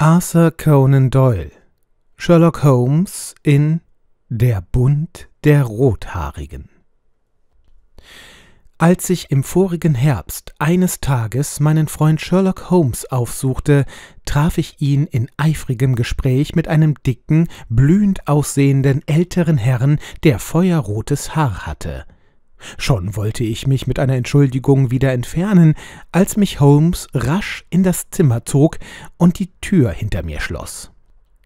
Arthur Conan Doyle Sherlock Holmes in Der Bund der Rothaarigen Als ich im vorigen Herbst eines Tages meinen Freund Sherlock Holmes aufsuchte, traf ich ihn in eifrigem Gespräch mit einem dicken, blühend aussehenden älteren Herrn, der feuerrotes Haar hatte – Schon wollte ich mich mit einer Entschuldigung wieder entfernen, als mich Holmes rasch in das Zimmer zog und die Tür hinter mir schloss.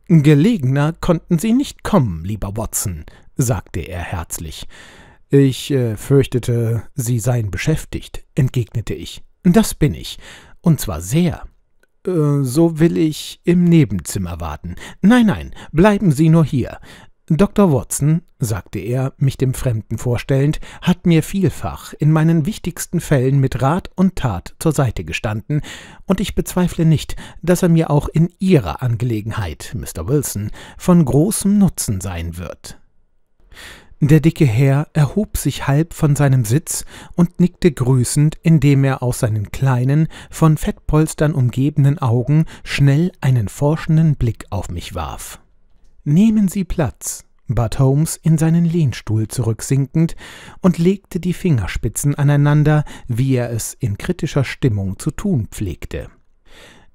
Gelegener konnten Sie nicht kommen, lieber Watson, sagte er herzlich. Ich äh, fürchtete, Sie seien beschäftigt, entgegnete ich. Das bin ich, und zwar sehr. Äh, so will ich im Nebenzimmer warten. Nein, nein, bleiben Sie nur hier. Dr. Watson, sagte er, mich dem Fremden vorstellend, hat mir vielfach in meinen wichtigsten Fällen mit Rat und Tat zur Seite gestanden, und ich bezweifle nicht, dass er mir auch in Ihrer Angelegenheit, Mr. Wilson, von großem Nutzen sein wird. Der dicke Herr erhob sich halb von seinem Sitz und nickte grüßend, indem er aus seinen kleinen, von Fettpolstern umgebenen Augen schnell einen forschenden Blick auf mich warf. Nehmen Sie Platz, bat Holmes in seinen Lehnstuhl zurücksinkend und legte die Fingerspitzen aneinander, wie er es in kritischer Stimmung zu tun pflegte.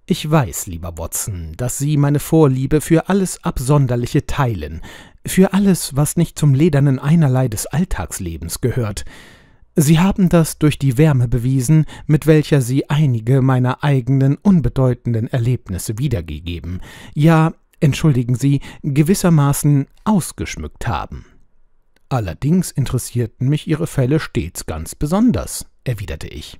Ich weiß, lieber Watson, dass Sie meine Vorliebe für alles Absonderliche teilen, für alles, was nicht zum ledernen Einerlei des Alltagslebens gehört. Sie haben das durch die Wärme bewiesen, mit welcher Sie einige meiner eigenen unbedeutenden Erlebnisse wiedergegeben, ja entschuldigen Sie, gewissermaßen ausgeschmückt haben. Allerdings interessierten mich Ihre Fälle stets ganz besonders, erwiderte ich.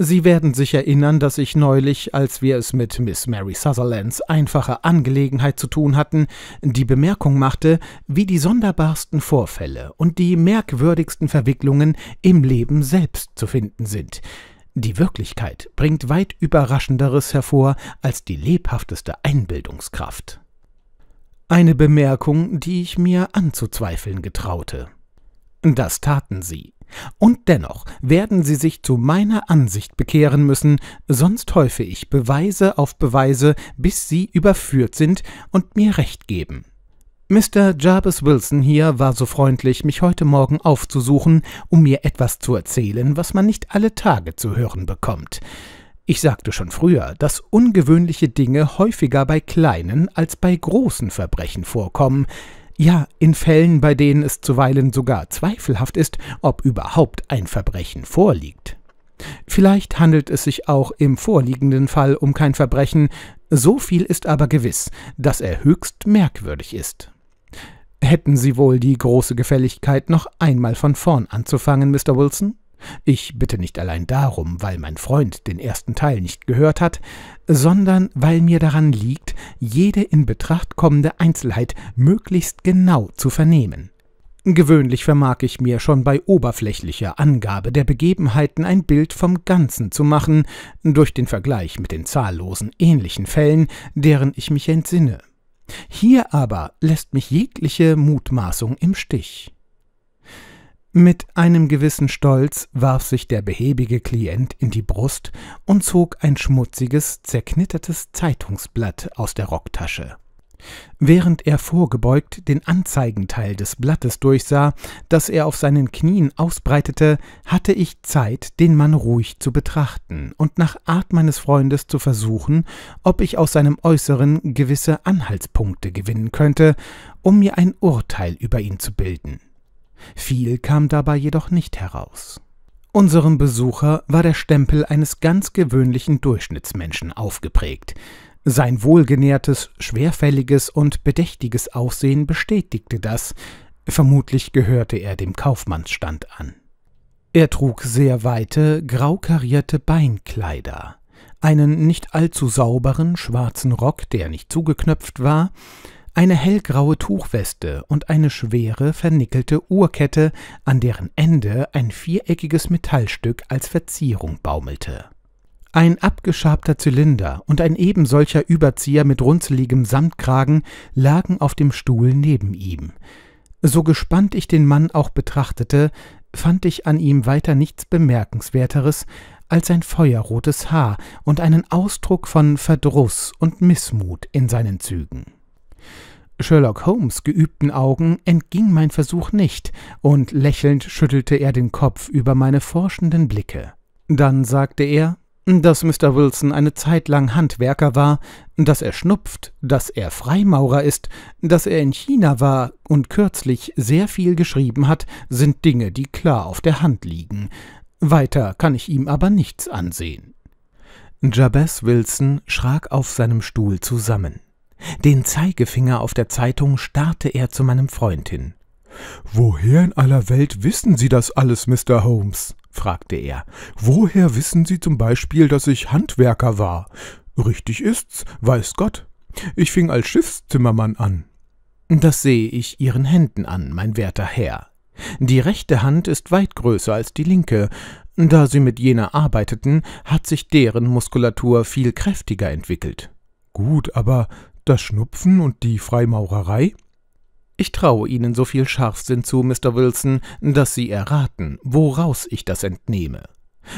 Sie werden sich erinnern, dass ich neulich, als wir es mit Miss Mary Sutherlands einfache Angelegenheit zu tun hatten, die Bemerkung machte, wie die sonderbarsten Vorfälle und die merkwürdigsten Verwicklungen im Leben selbst zu finden sind. Die Wirklichkeit bringt weit Überraschenderes hervor als die lebhafteste Einbildungskraft. Eine Bemerkung, die ich mir anzuzweifeln getraute. Das taten sie. Und dennoch werden sie sich zu meiner Ansicht bekehren müssen, sonst häufe ich Beweise auf Beweise, bis sie überführt sind und mir Recht geben. Mr. Jabez Wilson hier war so freundlich, mich heute Morgen aufzusuchen, um mir etwas zu erzählen, was man nicht alle Tage zu hören bekommt. Ich sagte schon früher, dass ungewöhnliche Dinge häufiger bei kleinen als bei großen Verbrechen vorkommen, ja in Fällen, bei denen es zuweilen sogar zweifelhaft ist, ob überhaupt ein Verbrechen vorliegt. Vielleicht handelt es sich auch im vorliegenden Fall um kein Verbrechen, so viel ist aber gewiss, dass er höchst merkwürdig ist. Hätten Sie wohl die große Gefälligkeit, noch einmal von vorn anzufangen, Mr. Wilson? Ich bitte nicht allein darum, weil mein Freund den ersten Teil nicht gehört hat, sondern weil mir daran liegt, jede in Betracht kommende Einzelheit möglichst genau zu vernehmen. Gewöhnlich vermag ich mir schon bei oberflächlicher Angabe der Begebenheiten ein Bild vom Ganzen zu machen, durch den Vergleich mit den zahllosen ähnlichen Fällen, deren ich mich entsinne. Hier aber lässt mich jegliche Mutmaßung im Stich. Mit einem gewissen Stolz warf sich der behäbige Klient in die Brust und zog ein schmutziges, zerknittertes Zeitungsblatt aus der Rocktasche. Während er vorgebeugt den Anzeigenteil des Blattes durchsah, das er auf seinen Knien ausbreitete, hatte ich Zeit, den Mann ruhig zu betrachten und nach Art meines Freundes zu versuchen, ob ich aus seinem Äußeren gewisse Anhaltspunkte gewinnen könnte, um mir ein Urteil über ihn zu bilden. Viel kam dabei jedoch nicht heraus. Unserem Besucher war der Stempel eines ganz gewöhnlichen Durchschnittsmenschen aufgeprägt. Sein wohlgenährtes, schwerfälliges und bedächtiges Aussehen bestätigte das, vermutlich gehörte er dem Kaufmannsstand an. Er trug sehr weite, grau karierte Beinkleider, einen nicht allzu sauberen schwarzen Rock, der nicht zugeknöpft war, eine hellgraue Tuchweste und eine schwere, vernickelte Uhrkette, an deren Ende ein viereckiges Metallstück als Verzierung baumelte. Ein abgeschabter Zylinder und ein ebensolcher Überzieher mit runzeligem Samtkragen lagen auf dem Stuhl neben ihm. So gespannt ich den Mann auch betrachtete, fand ich an ihm weiter nichts Bemerkenswerteres als sein feuerrotes Haar und einen Ausdruck von Verdruss und Missmut in seinen Zügen. Sherlock Holmes geübten Augen entging mein Versuch nicht, und lächelnd schüttelte er den Kopf über meine forschenden Blicke. Dann sagte er, dass Mr. Wilson eine Zeit lang Handwerker war, dass er schnupft, dass er Freimaurer ist, dass er in China war und kürzlich sehr viel geschrieben hat, sind Dinge, die klar auf der Hand liegen. Weiter kann ich ihm aber nichts ansehen. Jabez Wilson schrak auf seinem Stuhl zusammen. Den Zeigefinger auf der Zeitung starrte er zu meinem Freund hin. Woher in aller Welt wissen Sie das alles, Mr. Holmes? fragte er. Woher wissen Sie zum Beispiel, dass ich Handwerker war? Richtig ist's, weiß Gott. Ich fing als Schiffszimmermann an. Das sehe ich Ihren Händen an, mein werter Herr. Die rechte Hand ist weit größer als die linke. Da Sie mit jener arbeiteten, hat sich deren Muskulatur viel kräftiger entwickelt. Gut, aber das Schnupfen und die Freimaurerei? Ich traue Ihnen so viel Scharfsinn zu, Mr. Wilson, dass Sie erraten, woraus ich das entnehme.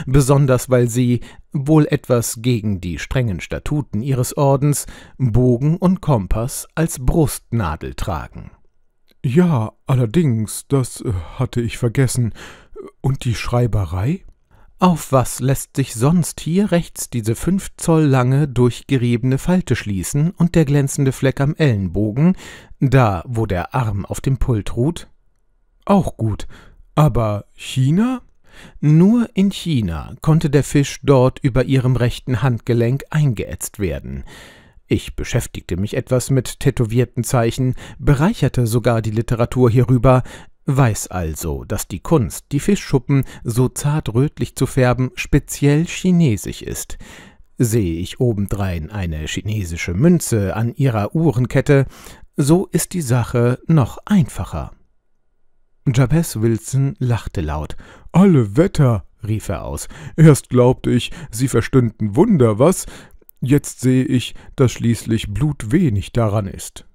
Besonders weil Sie wohl etwas gegen die strengen Statuten Ihres Ordens, Bogen und Kompass als Brustnadel tragen. Ja, allerdings, das äh, hatte ich vergessen. Und die Schreiberei? Auf was lässt sich sonst hier rechts diese fünf Zoll lange durchgeriebene Falte schließen und der glänzende Fleck am Ellenbogen, da wo der Arm auf dem Pult ruht? Auch gut, aber China? Nur in China konnte der Fisch dort über ihrem rechten Handgelenk eingeätzt werden. Ich beschäftigte mich etwas mit tätowierten Zeichen, bereicherte sogar die Literatur hierüber, weiß also, dass die Kunst, die Fischschuppen so zart rötlich zu färben, speziell chinesisch ist. Sehe ich obendrein eine chinesische Münze an ihrer Uhrenkette, so ist die Sache noch einfacher. Jabez Wilson lachte laut. Alle Wetter, rief er aus. Erst glaubte ich, Sie verstünden Wunder, was? Jetzt sehe ich, dass schließlich Blut wenig daran ist.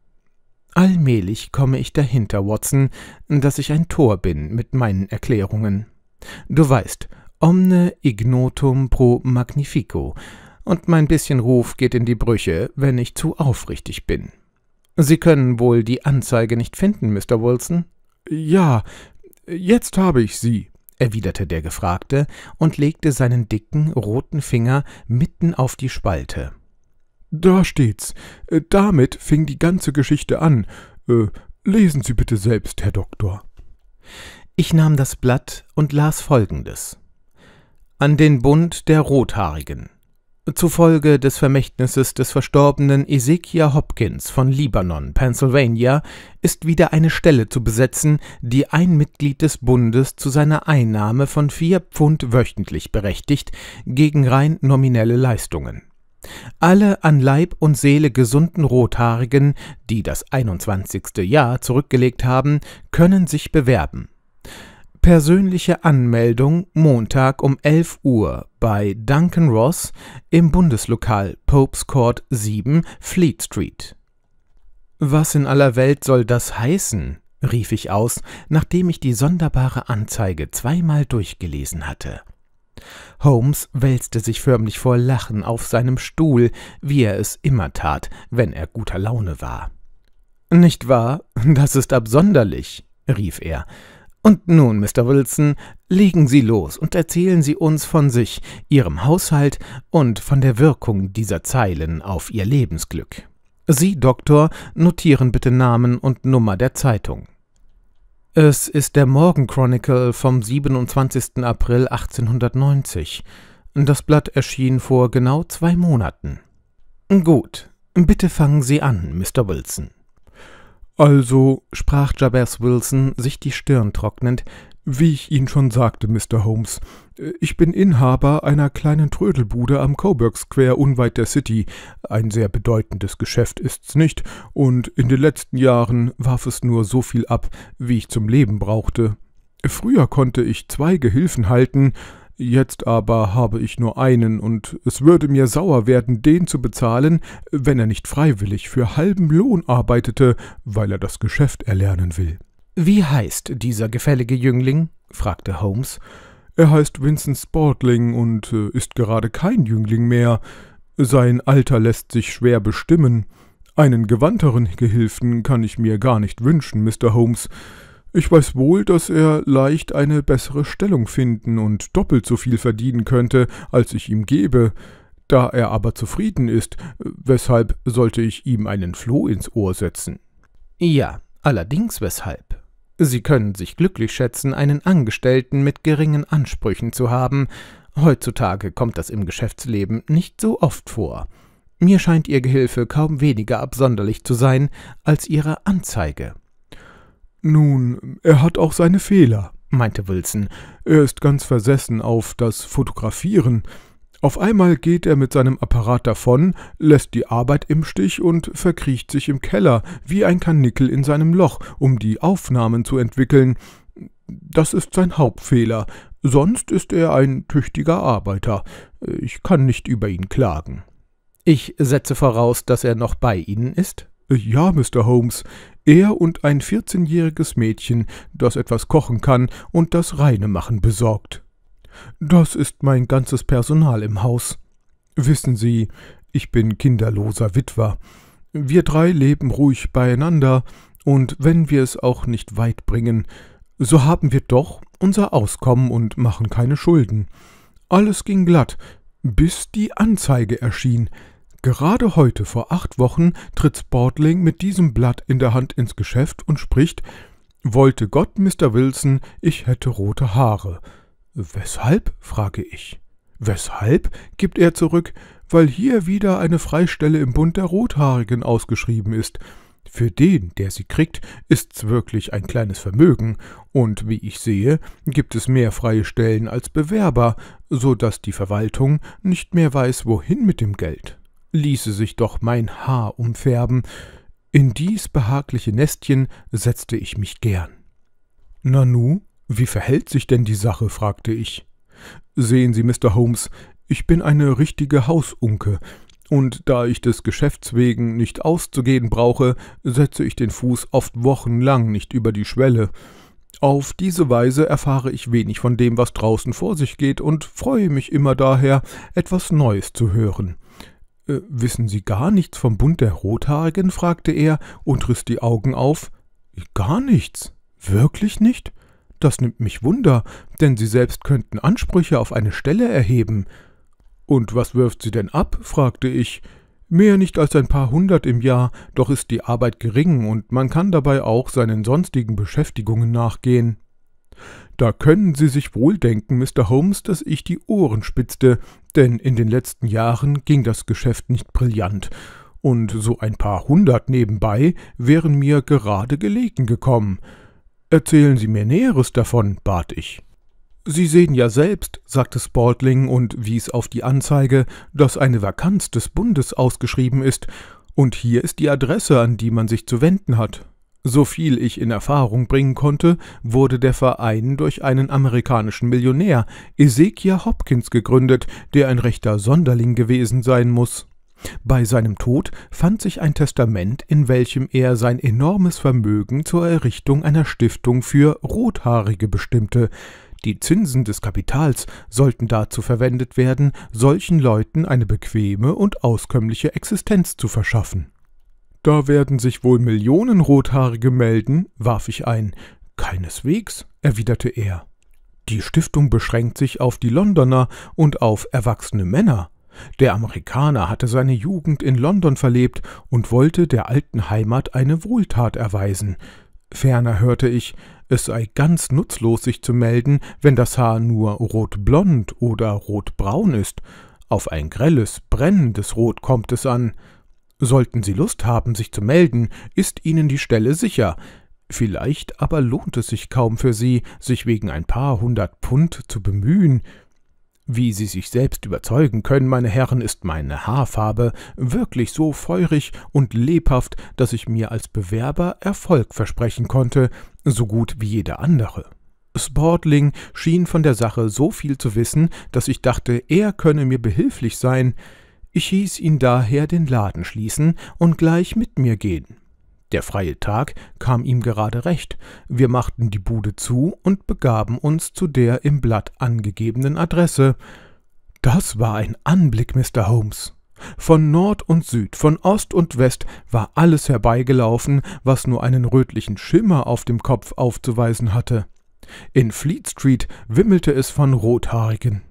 Allmählich komme ich dahinter, Watson, dass ich ein Tor bin mit meinen Erklärungen. Du weißt, omne ignotum pro magnifico, und mein bisschen Ruf geht in die Brüche, wenn ich zu aufrichtig bin. Sie können wohl die Anzeige nicht finden, Mr. Wilson? Ja, jetzt habe ich sie, erwiderte der Gefragte und legte seinen dicken, roten Finger mitten auf die Spalte. Da steht's. Äh, damit fing die ganze Geschichte an. Äh, lesen Sie bitte selbst, Herr Doktor. Ich nahm das Blatt und las folgendes. An den Bund der Rothaarigen. Zufolge des Vermächtnisses des verstorbenen Ezekiel Hopkins von Libanon, Pennsylvania, ist wieder eine Stelle zu besetzen, die ein Mitglied des Bundes zu seiner Einnahme von vier Pfund wöchentlich berechtigt, gegen rein nominelle Leistungen. Alle an Leib und Seele gesunden Rothaarigen, die das 21. Jahr zurückgelegt haben, können sich bewerben. Persönliche Anmeldung Montag um 11 Uhr bei Duncan Ross im Bundeslokal Popes Court 7 Fleet Street. Was in aller Welt soll das heißen? rief ich aus, nachdem ich die sonderbare Anzeige zweimal durchgelesen hatte. Holmes wälzte sich förmlich vor Lachen auf seinem Stuhl, wie er es immer tat, wenn er guter Laune war. Nicht wahr? Das ist absonderlich, rief er. Und nun, Mr. Wilson, legen Sie los und erzählen Sie uns von sich, Ihrem Haushalt und von der Wirkung dieser Zeilen auf Ihr Lebensglück. Sie, Doktor, notieren bitte Namen und Nummer der Zeitung. Es ist der Morgen Chronicle vom 27. April 1890. Das Blatt erschien vor genau zwei Monaten. Gut, bitte fangen Sie an, Mr. Wilson. Also, sprach Jabez Wilson, sich die Stirn trocknend, wie ich Ihnen schon sagte, Mr. Holmes, ich bin Inhaber einer kleinen Trödelbude am Coburg Square unweit der City. Ein sehr bedeutendes Geschäft ist's nicht, und in den letzten Jahren warf es nur so viel ab, wie ich zum Leben brauchte. Früher konnte ich zwei Gehilfen halten, jetzt aber habe ich nur einen, und es würde mir sauer werden, den zu bezahlen, wenn er nicht freiwillig für halben Lohn arbeitete, weil er das Geschäft erlernen will. Wie heißt dieser gefällige Jüngling? fragte Holmes. Er heißt Vincent Sportling und äh, ist gerade kein Jüngling mehr. Sein Alter lässt sich schwer bestimmen. Einen gewandteren Gehilfen kann ich mir gar nicht wünschen, Mr. Holmes. Ich weiß wohl, dass er leicht eine bessere Stellung finden und doppelt so viel verdienen könnte, als ich ihm gebe. Da er aber zufrieden ist, weshalb sollte ich ihm einen Floh ins Ohr setzen? Ja, allerdings weshalb? Sie können sich glücklich schätzen, einen Angestellten mit geringen Ansprüchen zu haben. Heutzutage kommt das im Geschäftsleben nicht so oft vor. Mir scheint Ihr Gehilfe kaum weniger absonderlich zu sein als Ihre Anzeige. Nun, er hat auch seine Fehler, meinte Wilson. Er ist ganz versessen auf das Fotografieren. Auf einmal geht er mit seinem Apparat davon, lässt die Arbeit im Stich und verkriecht sich im Keller, wie ein Kanickel in seinem Loch, um die Aufnahmen zu entwickeln. Das ist sein Hauptfehler. Sonst ist er ein tüchtiger Arbeiter. Ich kann nicht über ihn klagen. Ich setze voraus, dass er noch bei Ihnen ist? Ja, Mr. Holmes. Er und ein 14-jähriges Mädchen, das etwas kochen kann und das Reinemmachen besorgt. Das ist mein ganzes Personal im Haus. Wissen Sie, ich bin kinderloser Witwer. Wir drei leben ruhig beieinander, und wenn wir es auch nicht weit bringen, so haben wir doch unser Auskommen und machen keine Schulden. Alles ging glatt, bis die Anzeige erschien. Gerade heute vor acht Wochen tritt Sportling mit diesem Blatt in der Hand ins Geschäft und spricht Wollte Gott, Mr. Wilson, ich hätte rote Haare. Weshalb? frage ich. Weshalb? gibt er zurück, weil hier wieder eine Freistelle im Bund der Rothaarigen ausgeschrieben ist. Für den, der sie kriegt, ist's wirklich ein kleines Vermögen, und wie ich sehe, gibt es mehr freie Stellen als Bewerber, so dass die Verwaltung nicht mehr weiß, wohin mit dem Geld. Ließe sich doch mein Haar umfärben. In dies behagliche Nestchen setzte ich mich gern. Nanu, wie verhält sich denn die Sache? fragte ich. Sehen Sie, Mr. Holmes, ich bin eine richtige Hausunke, und da ich des Geschäfts wegen nicht auszugehen brauche, setze ich den Fuß oft wochenlang nicht über die Schwelle. Auf diese Weise erfahre ich wenig von dem, was draußen vor sich geht, und freue mich immer daher, etwas Neues zu hören. Äh, wissen Sie gar nichts vom Bund der Rothaarigen? fragte er und riss die Augen auf. Gar nichts. Wirklich nicht? Das nimmt mich wunder, denn Sie selbst könnten Ansprüche auf eine Stelle erheben. Und was wirft sie denn ab? fragte ich. Mehr nicht als ein paar hundert im Jahr, doch ist die Arbeit gering und man kann dabei auch seinen sonstigen Beschäftigungen nachgehen. Da können Sie sich wohl denken, Mr. Holmes, dass ich die Ohren spitzte, denn in den letzten Jahren ging das Geschäft nicht brillant, und so ein paar hundert nebenbei wären mir gerade gelegen gekommen. Erzählen Sie mir Näheres davon, bat ich. Sie sehen ja selbst, sagte Spalding und wies auf die Anzeige, dass eine Vakanz des Bundes ausgeschrieben ist, und hier ist die Adresse, an die man sich zu wenden hat. Soviel ich in Erfahrung bringen konnte, wurde der Verein durch einen amerikanischen Millionär, Ezekiel Hopkins, gegründet, der ein rechter Sonderling gewesen sein muss. Bei seinem Tod fand sich ein Testament, in welchem er sein enormes Vermögen zur Errichtung einer Stiftung für Rothaarige bestimmte. Die Zinsen des Kapitals sollten dazu verwendet werden, solchen Leuten eine bequeme und auskömmliche Existenz zu verschaffen. Da werden sich wohl Millionen Rothaarige melden, warf ich ein. Keineswegs, erwiderte er. Die Stiftung beschränkt sich auf die Londoner und auf erwachsene Männer. Der Amerikaner hatte seine Jugend in London verlebt und wollte der alten Heimat eine Wohltat erweisen. Ferner hörte ich, es sei ganz nutzlos, sich zu melden, wenn das Haar nur rotblond oder rotbraun ist. Auf ein grelles, brennendes Rot kommt es an. Sollten Sie Lust haben, sich zu melden, ist Ihnen die Stelle sicher. Vielleicht aber lohnt es sich kaum für Sie, sich wegen ein paar hundert Pfund zu bemühen. Wie Sie sich selbst überzeugen können, meine Herren, ist meine Haarfarbe wirklich so feurig und lebhaft, dass ich mir als Bewerber Erfolg versprechen konnte, so gut wie jeder andere. Sportling schien von der Sache so viel zu wissen, dass ich dachte, er könne mir behilflich sein. Ich hieß ihn daher den Laden schließen und gleich mit mir gehen. Der freie Tag kam ihm gerade recht. Wir machten die Bude zu und begaben uns zu der im Blatt angegebenen Adresse. Das war ein Anblick, Mr. Holmes. Von Nord und Süd, von Ost und West war alles herbeigelaufen, was nur einen rötlichen Schimmer auf dem Kopf aufzuweisen hatte. In Fleet Street wimmelte es von Rothaarigen.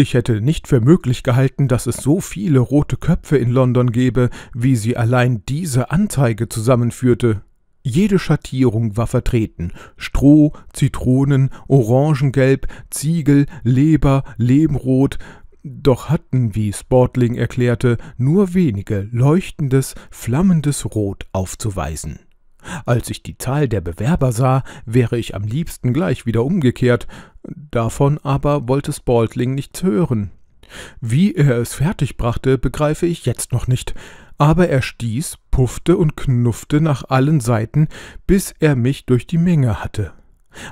Ich hätte nicht für möglich gehalten, dass es so viele rote Köpfe in London gäbe, wie sie allein diese Anzeige zusammenführte. Jede Schattierung war vertreten Stroh, Zitronen, Orangengelb, Ziegel, Leber, Lehmrot, doch hatten, wie Sportling erklärte, nur wenige leuchtendes, flammendes Rot aufzuweisen. Als ich die Zahl der Bewerber sah, wäre ich am liebsten gleich wieder umgekehrt, davon aber wollte Spalding nichts hören. Wie er es fertigbrachte, begreife ich jetzt noch nicht, aber er stieß, puffte und knuffte nach allen Seiten, bis er mich durch die Menge hatte.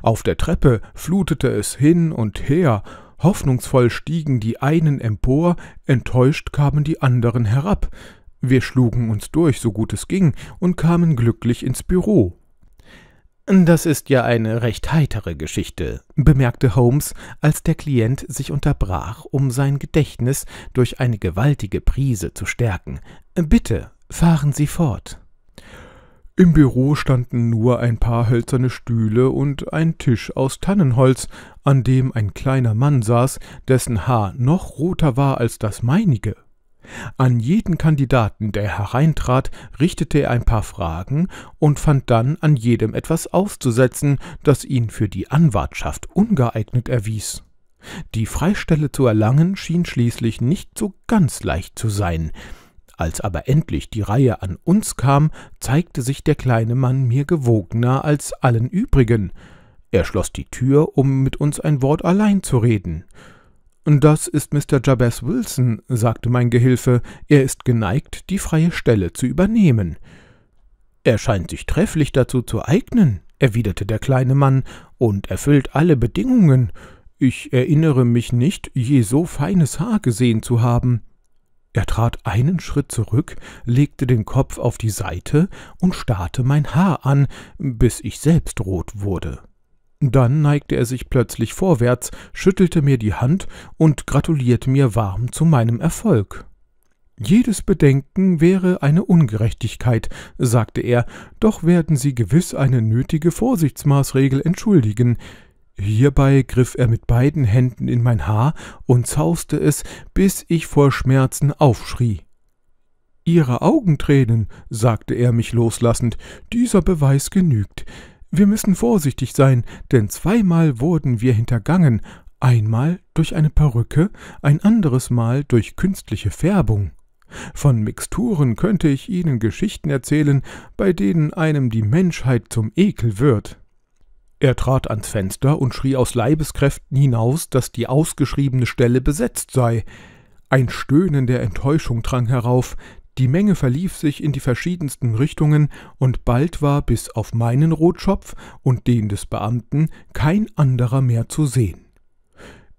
Auf der Treppe flutete es hin und her, hoffnungsvoll stiegen die einen empor, enttäuscht kamen die anderen herab, wir schlugen uns durch, so gut es ging, und kamen glücklich ins Büro. Das ist ja eine recht heitere Geschichte, bemerkte Holmes, als der Klient sich unterbrach, um sein Gedächtnis durch eine gewaltige Prise zu stärken. Bitte, fahren Sie fort. Im Büro standen nur ein paar hölzerne Stühle und ein Tisch aus Tannenholz, an dem ein kleiner Mann saß, dessen Haar noch roter war als das meinige. An jeden Kandidaten, der hereintrat, richtete er ein paar Fragen und fand dann an jedem etwas auszusetzen, das ihn für die Anwartschaft ungeeignet erwies. Die Freistelle zu erlangen schien schließlich nicht so ganz leicht zu sein. Als aber endlich die Reihe an uns kam, zeigte sich der kleine Mann mir gewogener als allen übrigen. Er schloss die Tür, um mit uns ein Wort allein zu reden. Das ist Mr. Jabez Wilson, sagte mein Gehilfe, er ist geneigt, die freie Stelle zu übernehmen. Er scheint sich trefflich dazu zu eignen, erwiderte der kleine Mann, und erfüllt alle Bedingungen. Ich erinnere mich nicht, je so feines Haar gesehen zu haben. Er trat einen Schritt zurück, legte den Kopf auf die Seite und starrte mein Haar an, bis ich selbst rot wurde. Dann neigte er sich plötzlich vorwärts, schüttelte mir die Hand und gratulierte mir warm zu meinem Erfolg. Jedes Bedenken wäre eine Ungerechtigkeit, sagte er, doch werden Sie gewiss eine nötige Vorsichtsmaßregel entschuldigen. Hierbei griff er mit beiden Händen in mein Haar und zauste es, bis ich vor Schmerzen aufschrie. Ihre Augentränen, sagte er mich loslassend, dieser Beweis genügt. Wir müssen vorsichtig sein, denn zweimal wurden wir hintergangen, einmal durch eine Perücke, ein anderes Mal durch künstliche Färbung. Von Mixturen könnte ich Ihnen Geschichten erzählen, bei denen einem die Menschheit zum Ekel wird. Er trat ans Fenster und schrie aus Leibeskräften hinaus, dass die ausgeschriebene Stelle besetzt sei. Ein Stöhnen der Enttäuschung drang herauf, die Menge verlief sich in die verschiedensten Richtungen, und bald war bis auf meinen Rotschopf und den des Beamten kein anderer mehr zu sehen.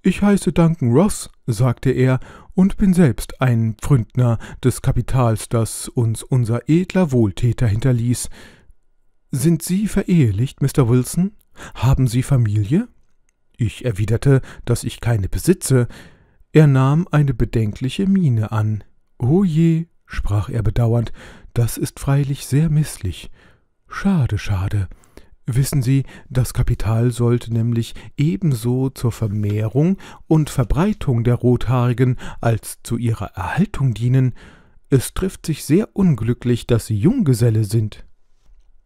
Ich heiße Duncan Ross, sagte er, und bin selbst ein Pfründner des Kapitals, das uns unser edler Wohltäter hinterließ. Sind Sie verehelicht, Mr. Wilson? Haben Sie Familie? Ich erwiderte, dass ich keine besitze. Er nahm eine bedenkliche Miene an. O oh je, sprach er bedauernd, das ist freilich sehr mißlich. Schade, schade. Wissen Sie, das Kapital sollte nämlich ebenso zur Vermehrung und Verbreitung der Rothaarigen als zu ihrer Erhaltung dienen. Es trifft sich sehr unglücklich, dass Sie Junggeselle sind.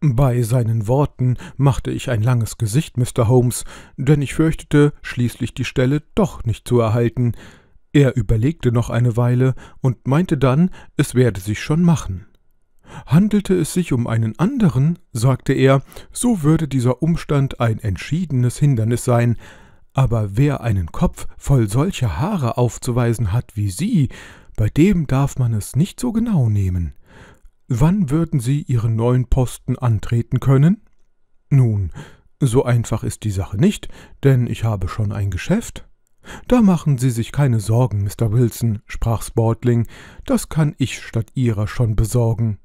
Bei seinen Worten machte ich ein langes Gesicht, Mr. Holmes, denn ich fürchtete, schließlich die Stelle doch nicht zu erhalten. Er überlegte noch eine Weile und meinte dann, es werde sich schon machen. Handelte es sich um einen anderen, sagte er, so würde dieser Umstand ein entschiedenes Hindernis sein, aber wer einen Kopf voll solcher Haare aufzuweisen hat wie Sie, bei dem darf man es nicht so genau nehmen. Wann würden Sie Ihren neuen Posten antreten können? Nun, so einfach ist die Sache nicht, denn ich habe schon ein Geschäft. Da machen Sie sich keine Sorgen, Mr. Wilson, sprach Sportling, das kann ich statt Ihrer schon besorgen.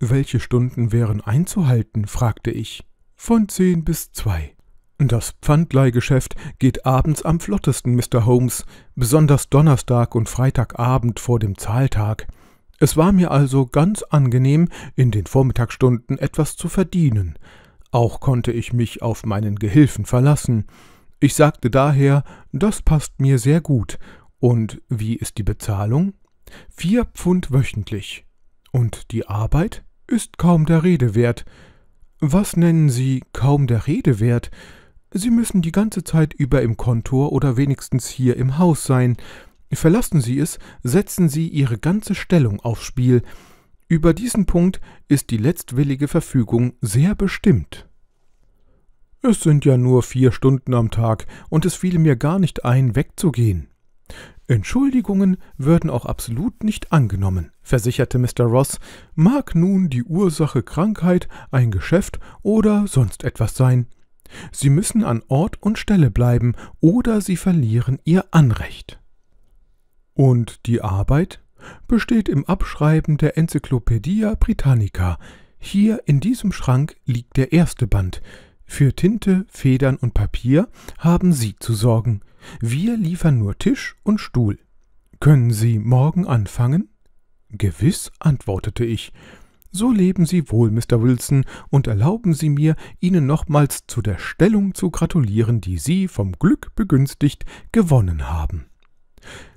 Welche Stunden wären einzuhalten? fragte ich. Von zehn bis zwei. Das Pfandleihgeschäft geht abends am flottesten, Mr. Holmes, besonders Donnerstag und Freitagabend vor dem Zahltag. Es war mir also ganz angenehm, in den Vormittagsstunden etwas zu verdienen. Auch konnte ich mich auf meinen Gehilfen verlassen. Ich sagte daher, das passt mir sehr gut. Und wie ist die Bezahlung? Vier Pfund wöchentlich. Und die Arbeit ist kaum der Rede wert. Was nennen Sie kaum der Rede wert? Sie müssen die ganze Zeit über im Kontor oder wenigstens hier im Haus sein. Verlassen Sie es, setzen Sie Ihre ganze Stellung aufs Spiel. Über diesen Punkt ist die letztwillige Verfügung sehr bestimmt. Es sind ja nur vier Stunden am Tag, und es fiel mir gar nicht ein, wegzugehen. Entschuldigungen würden auch absolut nicht angenommen, versicherte Mr. Ross, mag nun die Ursache Krankheit, ein Geschäft oder sonst etwas sein. Sie müssen an Ort und Stelle bleiben, oder Sie verlieren Ihr Anrecht. Und die Arbeit besteht im Abschreiben der Enzyklopädie Britannica. Hier in diesem Schrank liegt der erste Band, für Tinte, Federn und Papier haben Sie zu sorgen. Wir liefern nur Tisch und Stuhl. Können Sie morgen anfangen? Gewiss, antwortete ich. So leben Sie wohl, Mr. Wilson, und erlauben Sie mir, Ihnen nochmals zu der Stellung zu gratulieren, die Sie vom Glück begünstigt gewonnen haben.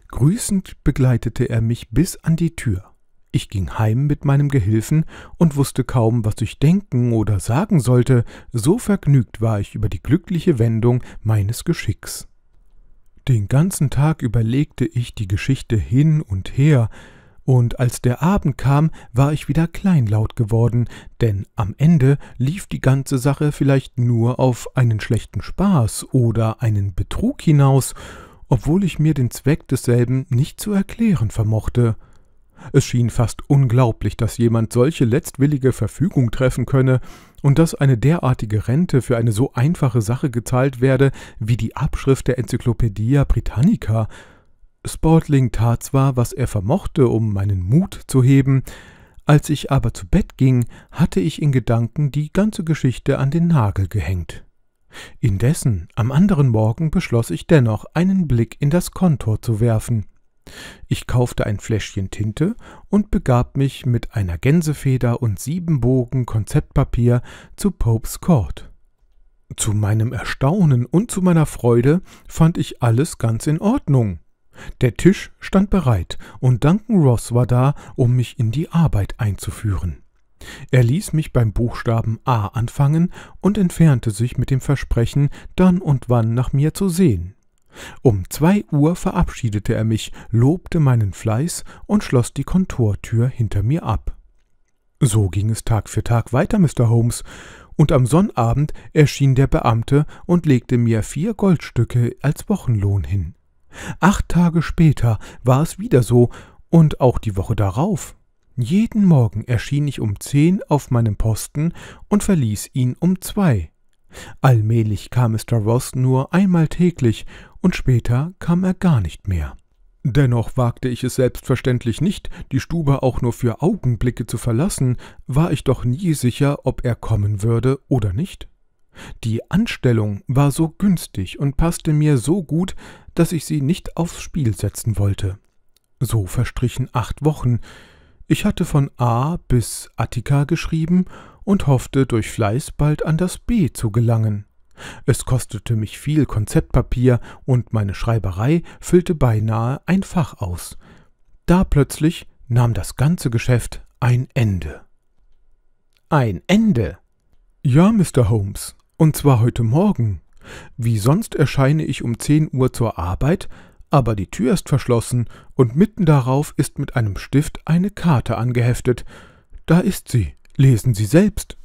Grüßend begleitete er mich bis an die Tür. Ich ging heim mit meinem Gehilfen und wusste kaum, was ich denken oder sagen sollte, so vergnügt war ich über die glückliche Wendung meines Geschicks. Den ganzen Tag überlegte ich die Geschichte hin und her, und als der Abend kam, war ich wieder kleinlaut geworden, denn am Ende lief die ganze Sache vielleicht nur auf einen schlechten Spaß oder einen Betrug hinaus, obwohl ich mir den Zweck desselben nicht zu erklären vermochte. Es schien fast unglaublich, dass jemand solche letztwillige Verfügung treffen könne und dass eine derartige Rente für eine so einfache Sache gezahlt werde wie die Abschrift der Enzyklopädie Britannica. Sportling tat zwar, was er vermochte, um meinen Mut zu heben, als ich aber zu Bett ging, hatte ich in Gedanken die ganze Geschichte an den Nagel gehängt. Indessen, am anderen Morgen beschloss ich dennoch, einen Blick in das Kontor zu werfen. Ich kaufte ein Fläschchen Tinte und begab mich mit einer Gänsefeder und sieben Bogen Konzeptpapier zu Popes Court. Zu meinem Erstaunen und zu meiner Freude fand ich alles ganz in Ordnung. Der Tisch stand bereit und Duncan Ross war da, um mich in die Arbeit einzuführen. Er ließ mich beim Buchstaben A anfangen und entfernte sich mit dem Versprechen, dann und wann nach mir zu sehen. Um zwei Uhr verabschiedete er mich, lobte meinen Fleiß und schloss die Kontortür hinter mir ab. So ging es Tag für Tag weiter, Mr. Holmes, und am Sonnabend erschien der Beamte und legte mir vier Goldstücke als Wochenlohn hin. Acht Tage später war es wieder so, und auch die Woche darauf. Jeden Morgen erschien ich um zehn auf meinem Posten und verließ ihn um zwei. Allmählich kam Mr. Ross nur einmal täglich und später kam er gar nicht mehr. Dennoch wagte ich es selbstverständlich nicht, die Stube auch nur für Augenblicke zu verlassen, war ich doch nie sicher, ob er kommen würde oder nicht. Die Anstellung war so günstig und passte mir so gut, dass ich sie nicht aufs Spiel setzen wollte. So verstrichen acht Wochen. Ich hatte von A bis Attika geschrieben und hoffte durch Fleiß bald an das B zu gelangen. Es kostete mich viel Konzeptpapier und meine Schreiberei füllte beinahe ein Fach aus. Da plötzlich nahm das ganze Geschäft ein Ende. Ein Ende? Ja, Mr. Holmes, und zwar heute Morgen. Wie sonst erscheine ich um zehn Uhr zur Arbeit, aber die Tür ist verschlossen und mitten darauf ist mit einem Stift eine Karte angeheftet. Da ist sie. Lesen Sie selbst.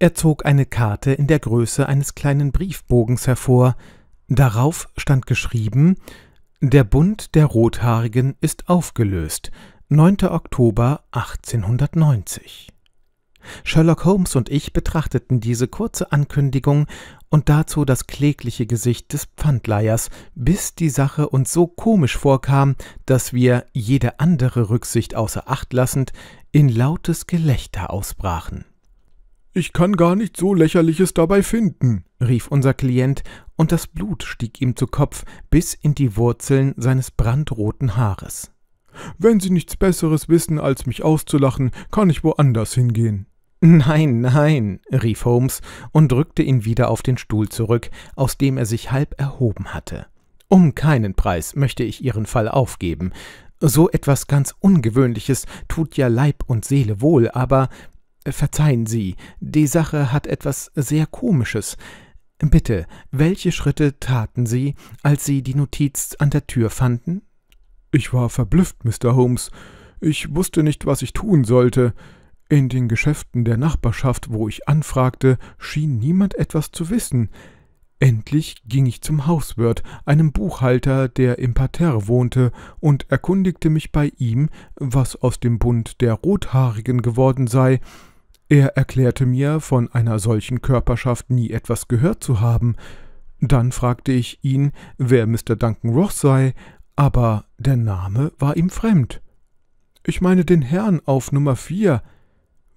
Er zog eine Karte in der Größe eines kleinen Briefbogens hervor. Darauf stand geschrieben Der Bund der Rothaarigen ist aufgelöst. 9. Oktober 1890. Sherlock Holmes und ich betrachteten diese kurze Ankündigung und dazu das klägliche Gesicht des Pfandleiers, bis die Sache uns so komisch vorkam, dass wir, jede andere Rücksicht außer Acht lassend, in lautes Gelächter ausbrachen. Ich kann gar nicht so lächerliches dabei finden, rief unser Klient, und das Blut stieg ihm zu Kopf bis in die Wurzeln seines brandroten Haares. Wenn Sie nichts Besseres wissen, als mich auszulachen, kann ich woanders hingehen. Nein, nein, rief Holmes und drückte ihn wieder auf den Stuhl zurück, aus dem er sich halb erhoben hatte. Um keinen Preis möchte ich Ihren Fall aufgeben. So etwas ganz Ungewöhnliches tut ja Leib und Seele wohl, aber äh, verzeihen Sie, die Sache hat etwas sehr Komisches. Bitte, welche Schritte taten Sie, als Sie die Notiz an der Tür fanden? Ich war verblüfft, Mr. Holmes. Ich wusste nicht, was ich tun sollte. In den Geschäften der Nachbarschaft, wo ich anfragte, schien niemand etwas zu wissen. Endlich ging ich zum Hauswirt, einem Buchhalter, der im Parterre wohnte, und erkundigte mich bei ihm, was aus dem Bund der Rothaarigen geworden sei. Er erklärte mir, von einer solchen Körperschaft nie etwas gehört zu haben. Dann fragte ich ihn, wer Mr. Duncan Ross sei, aber der Name war ihm fremd. Ich meine den Herrn auf Nummer vier,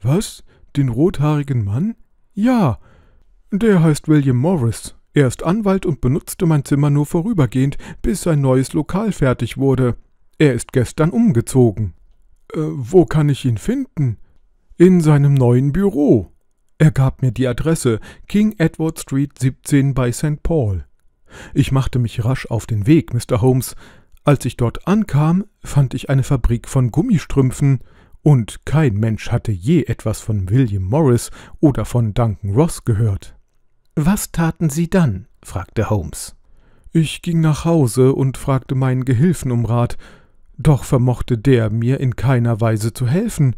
was? Den rothaarigen Mann? Ja. Der heißt William Morris. Er ist Anwalt und benutzte mein Zimmer nur vorübergehend, bis sein neues Lokal fertig wurde. Er ist gestern umgezogen. Äh, wo kann ich ihn finden? In seinem neuen Büro. Er gab mir die Adresse King Edward Street 17 bei St. Paul. Ich machte mich rasch auf den Weg, Mr. Holmes. Als ich dort ankam, fand ich eine Fabrik von Gummistrümpfen und kein Mensch hatte je etwas von William Morris oder von Duncan Ross gehört. Was taten Sie dann? fragte Holmes. Ich ging nach Hause und fragte meinen Gehilfen um Rat, doch vermochte der mir in keiner Weise zu helfen.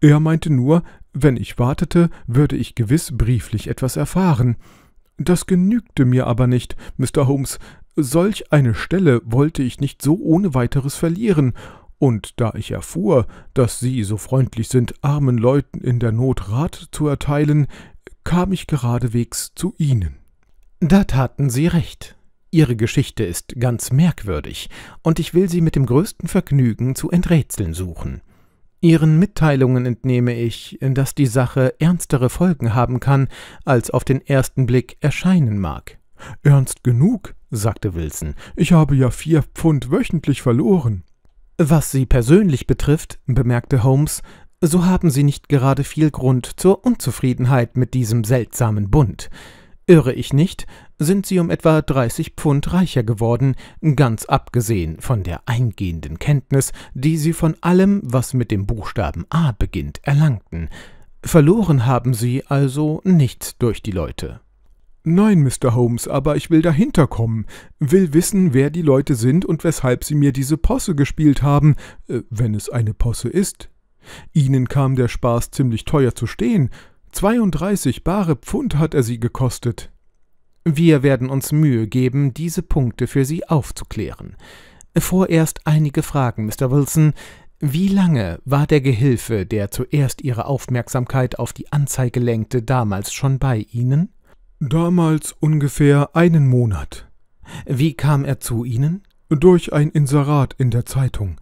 Er meinte nur, wenn ich wartete, würde ich gewiss brieflich etwas erfahren. Das genügte mir aber nicht, Mr. Holmes. Solch eine Stelle wollte ich nicht so ohne weiteres verlieren, und da ich erfuhr, dass Sie so freundlich sind, armen Leuten in der Not Rat zu erteilen, kam ich geradewegs zu Ihnen. Da taten Sie recht. Ihre Geschichte ist ganz merkwürdig, und ich will sie mit dem größten Vergnügen zu enträtseln suchen. Ihren Mitteilungen entnehme ich, dass die Sache ernstere Folgen haben kann, als auf den ersten Blick erscheinen mag. Ernst genug, sagte Wilson, ich habe ja vier Pfund wöchentlich verloren. Was Sie persönlich betrifft, bemerkte Holmes, so haben Sie nicht gerade viel Grund zur Unzufriedenheit mit diesem seltsamen Bund. Irre ich nicht, sind Sie um etwa 30 Pfund reicher geworden, ganz abgesehen von der eingehenden Kenntnis, die Sie von allem, was mit dem Buchstaben A beginnt, erlangten. Verloren haben Sie also nichts durch die Leute. Nein, Mr. Holmes, aber ich will dahinter kommen, will wissen, wer die Leute sind und weshalb sie mir diese Posse gespielt haben, äh, wenn es eine Posse ist. Ihnen kam der Spaß ziemlich teuer zu stehen. 32 bare Pfund hat er sie gekostet. Wir werden uns Mühe geben, diese Punkte für Sie aufzuklären. Vorerst einige Fragen, Mr. Wilson. Wie lange war der Gehilfe, der zuerst Ihre Aufmerksamkeit auf die Anzeige lenkte, damals schon bei Ihnen? Damals ungefähr einen Monat. Wie kam er zu Ihnen? Durch ein Inserat in der Zeitung.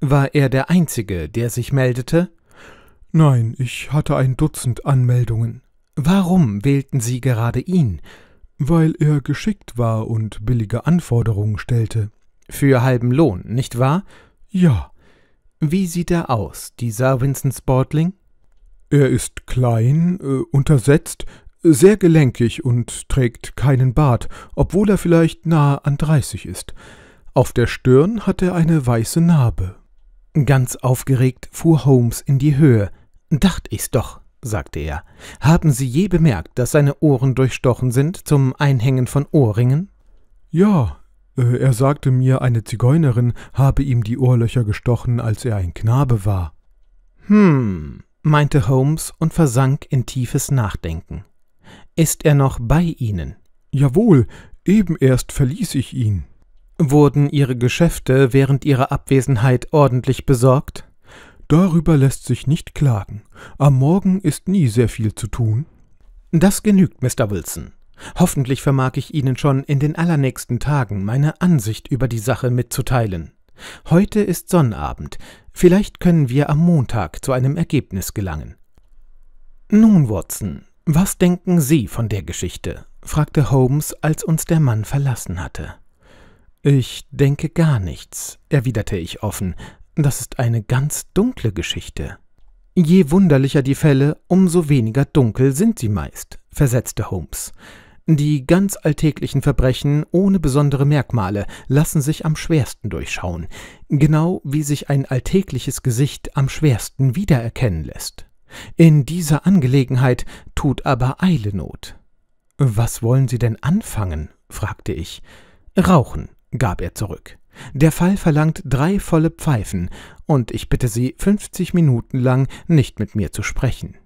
War er der Einzige, der sich meldete? Nein, ich hatte ein Dutzend Anmeldungen. Warum wählten Sie gerade ihn? Weil er geschickt war und billige Anforderungen stellte. Für halben Lohn, nicht wahr? Ja. Wie sieht er aus, dieser Vincent Sportling? Er ist klein, äh, untersetzt, sehr gelenkig und trägt keinen Bart, obwohl er vielleicht nahe an dreißig ist. Auf der Stirn hat er eine weiße Narbe. Ganz aufgeregt fuhr Holmes in die Höhe. Dacht ich's doch, sagte er. Haben Sie je bemerkt, dass seine Ohren durchstochen sind zum Einhängen von Ohrringen? Ja, äh, er sagte mir, eine Zigeunerin habe ihm die Ohrlöcher gestochen, als er ein Knabe war. Hm, meinte Holmes und versank in tiefes Nachdenken. Ist er noch bei Ihnen? Jawohl, eben erst verließ ich ihn. Wurden Ihre Geschäfte während Ihrer Abwesenheit ordentlich besorgt? Darüber lässt sich nicht klagen. Am Morgen ist nie sehr viel zu tun. Das genügt, Mr. Wilson. Hoffentlich vermag ich Ihnen schon in den allernächsten Tagen meine Ansicht über die Sache mitzuteilen. Heute ist Sonnabend. Vielleicht können wir am Montag zu einem Ergebnis gelangen. Nun, Watson, was denken Sie von der Geschichte? fragte Holmes, als uns der Mann verlassen hatte. Ich denke gar nichts, erwiderte ich offen. Das ist eine ganz dunkle Geschichte. Je wunderlicher die Fälle, umso weniger dunkel sind sie meist, versetzte Holmes. Die ganz alltäglichen Verbrechen ohne besondere Merkmale lassen sich am schwersten durchschauen, genau wie sich ein alltägliches Gesicht am schwersten wiedererkennen lässt. In dieser Angelegenheit tut aber Eile Not. Was wollen Sie denn anfangen? fragte ich. Rauchen, gab er zurück. Der Fall verlangt drei volle Pfeifen, und ich bitte Sie, fünfzig Minuten lang nicht mit mir zu sprechen.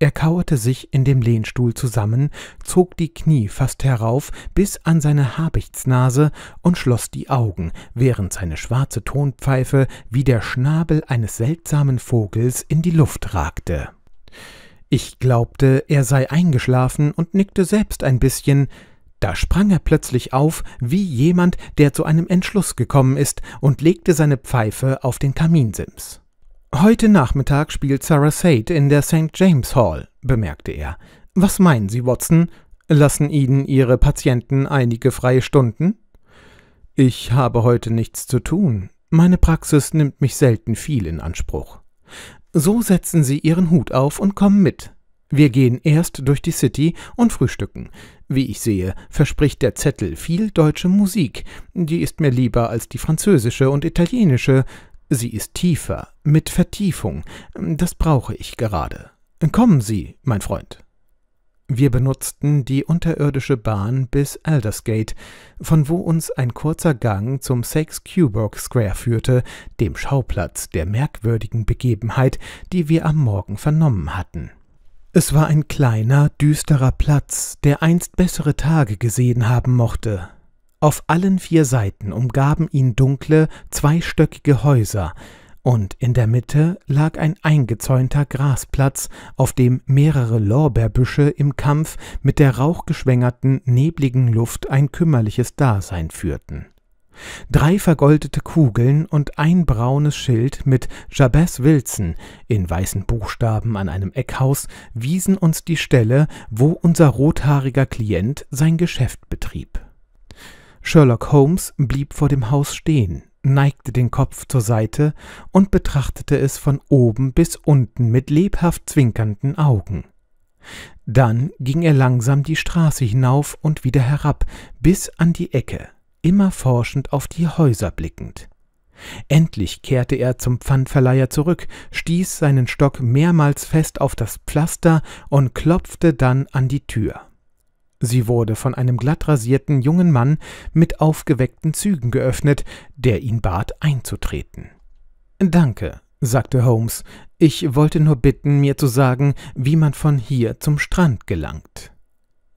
Er kauerte sich in dem Lehnstuhl zusammen, zog die Knie fast herauf bis an seine Habichtsnase und schloss die Augen, während seine schwarze Tonpfeife wie der Schnabel eines seltsamen Vogels in die Luft ragte. Ich glaubte, er sei eingeschlafen und nickte selbst ein bisschen, da sprang er plötzlich auf, wie jemand, der zu einem Entschluss gekommen ist, und legte seine Pfeife auf den Kaminsims. Heute Nachmittag spielt Sarah Sade in der St. James Hall, bemerkte er. Was meinen Sie, Watson? Lassen Ihnen Ihre Patienten einige freie Stunden? Ich habe heute nichts zu tun. Meine Praxis nimmt mich selten viel in Anspruch. So setzen Sie Ihren Hut auf und kommen mit. Wir gehen erst durch die City und frühstücken. Wie ich sehe, verspricht der Zettel viel deutsche Musik. Die ist mir lieber als die französische und italienische. Sie ist tiefer, mit Vertiefung, das brauche ich gerade. Kommen Sie, mein Freund. Wir benutzten die unterirdische Bahn bis Aldersgate, von wo uns ein kurzer Gang zum Six Cuburg Square führte, dem Schauplatz der merkwürdigen Begebenheit, die wir am Morgen vernommen hatten. Es war ein kleiner, düsterer Platz, der einst bessere Tage gesehen haben mochte, auf allen vier Seiten umgaben ihn dunkle, zweistöckige Häuser, und in der Mitte lag ein eingezäunter Grasplatz, auf dem mehrere Lorbeerbüsche im Kampf mit der rauchgeschwängerten, nebligen Luft ein kümmerliches Dasein führten. Drei vergoldete Kugeln und ein braunes Schild mit Jabez Wilson in weißen Buchstaben an einem Eckhaus wiesen uns die Stelle, wo unser rothaariger Klient sein Geschäft betrieb. Sherlock Holmes blieb vor dem Haus stehen, neigte den Kopf zur Seite und betrachtete es von oben bis unten mit lebhaft zwinkernden Augen. Dann ging er langsam die Straße hinauf und wieder herab, bis an die Ecke, immer forschend auf die Häuser blickend. Endlich kehrte er zum Pfandverleiher zurück, stieß seinen Stock mehrmals fest auf das Pflaster und klopfte dann an die Tür. Sie wurde von einem glattrasierten jungen Mann mit aufgeweckten Zügen geöffnet, der ihn bat, einzutreten. Danke, sagte Holmes, ich wollte nur bitten, mir zu sagen, wie man von hier zum Strand gelangt.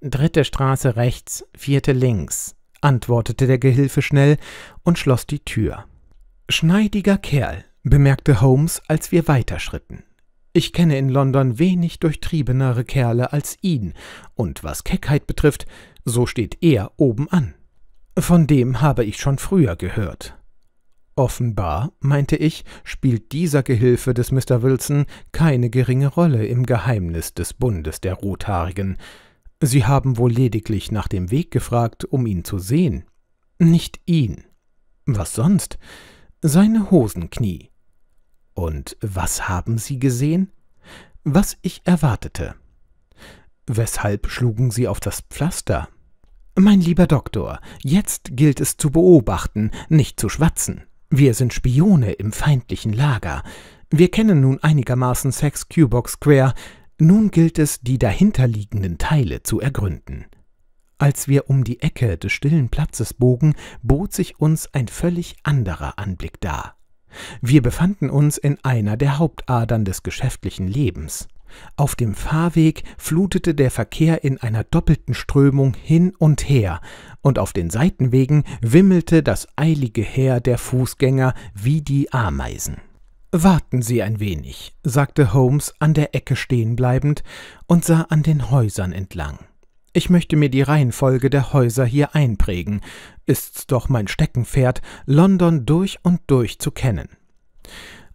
Dritte Straße rechts, vierte links, antwortete der Gehilfe schnell und schloss die Tür. Schneidiger Kerl, bemerkte Holmes, als wir weiterschritten. Ich kenne in London wenig durchtriebenere Kerle als ihn, und was Keckheit betrifft, so steht er oben an. Von dem habe ich schon früher gehört. Offenbar, meinte ich, spielt dieser Gehilfe des Mr. Wilson keine geringe Rolle im Geheimnis des Bundes der Rothaarigen. Sie haben wohl lediglich nach dem Weg gefragt, um ihn zu sehen. Nicht ihn. Was sonst? Seine Hosenknie. Und was haben Sie gesehen? Was ich erwartete. Weshalb schlugen Sie auf das Pflaster? Mein lieber Doktor, jetzt gilt es zu beobachten, nicht zu schwatzen. Wir sind Spione im feindlichen Lager. Wir kennen nun einigermaßen Sex Cubox Square, nun gilt es, die dahinterliegenden Teile zu ergründen. Als wir um die Ecke des stillen Platzes bogen, bot sich uns ein völlig anderer Anblick dar. Wir befanden uns in einer der Hauptadern des geschäftlichen Lebens. Auf dem Fahrweg flutete der Verkehr in einer doppelten Strömung hin und her, und auf den Seitenwegen wimmelte das eilige Heer der Fußgänger wie die Ameisen. Warten Sie ein wenig, sagte Holmes an der Ecke stehenbleibend und sah an den Häusern entlang. Ich möchte mir die Reihenfolge der Häuser hier einprägen. Ist's doch mein Steckenpferd, London durch und durch zu kennen.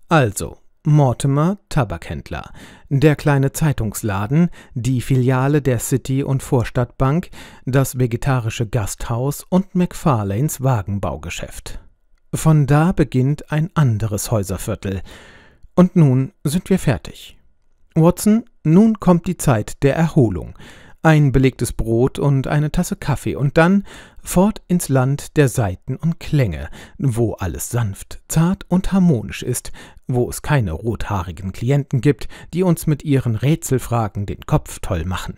Also, Mortimer, Tabakhändler, der kleine Zeitungsladen, die Filiale der City- und Vorstadtbank, das vegetarische Gasthaus und McFarlanes Wagenbaugeschäft. Von da beginnt ein anderes Häuserviertel. Und nun sind wir fertig. Watson, nun kommt die Zeit der Erholung ein belegtes Brot und eine Tasse Kaffee und dann fort ins Land der Saiten und Klänge, wo alles sanft, zart und harmonisch ist, wo es keine rothaarigen Klienten gibt, die uns mit ihren Rätselfragen den Kopf toll machen.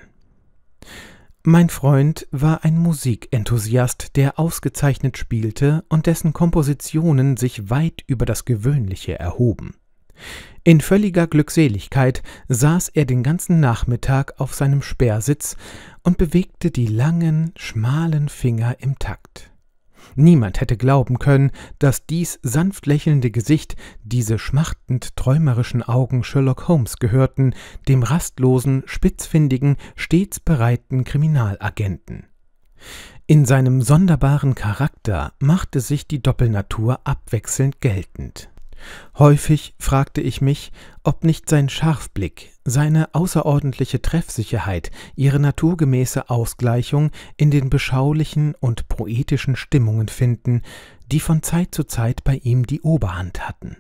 Mein Freund war ein Musikenthusiast, der ausgezeichnet spielte und dessen Kompositionen sich weit über das Gewöhnliche erhoben. In völliger Glückseligkeit saß er den ganzen Nachmittag auf seinem Speersitz und bewegte die langen, schmalen Finger im Takt. Niemand hätte glauben können, dass dies sanft lächelnde Gesicht, diese schmachtend träumerischen Augen Sherlock Holmes gehörten, dem rastlosen, spitzfindigen, stets bereiten Kriminalagenten. In seinem sonderbaren Charakter machte sich die Doppelnatur abwechselnd geltend. Häufig fragte ich mich, ob nicht sein Scharfblick, seine außerordentliche Treffsicherheit, ihre naturgemäße Ausgleichung in den beschaulichen und poetischen Stimmungen finden, die von Zeit zu Zeit bei ihm die Oberhand hatten.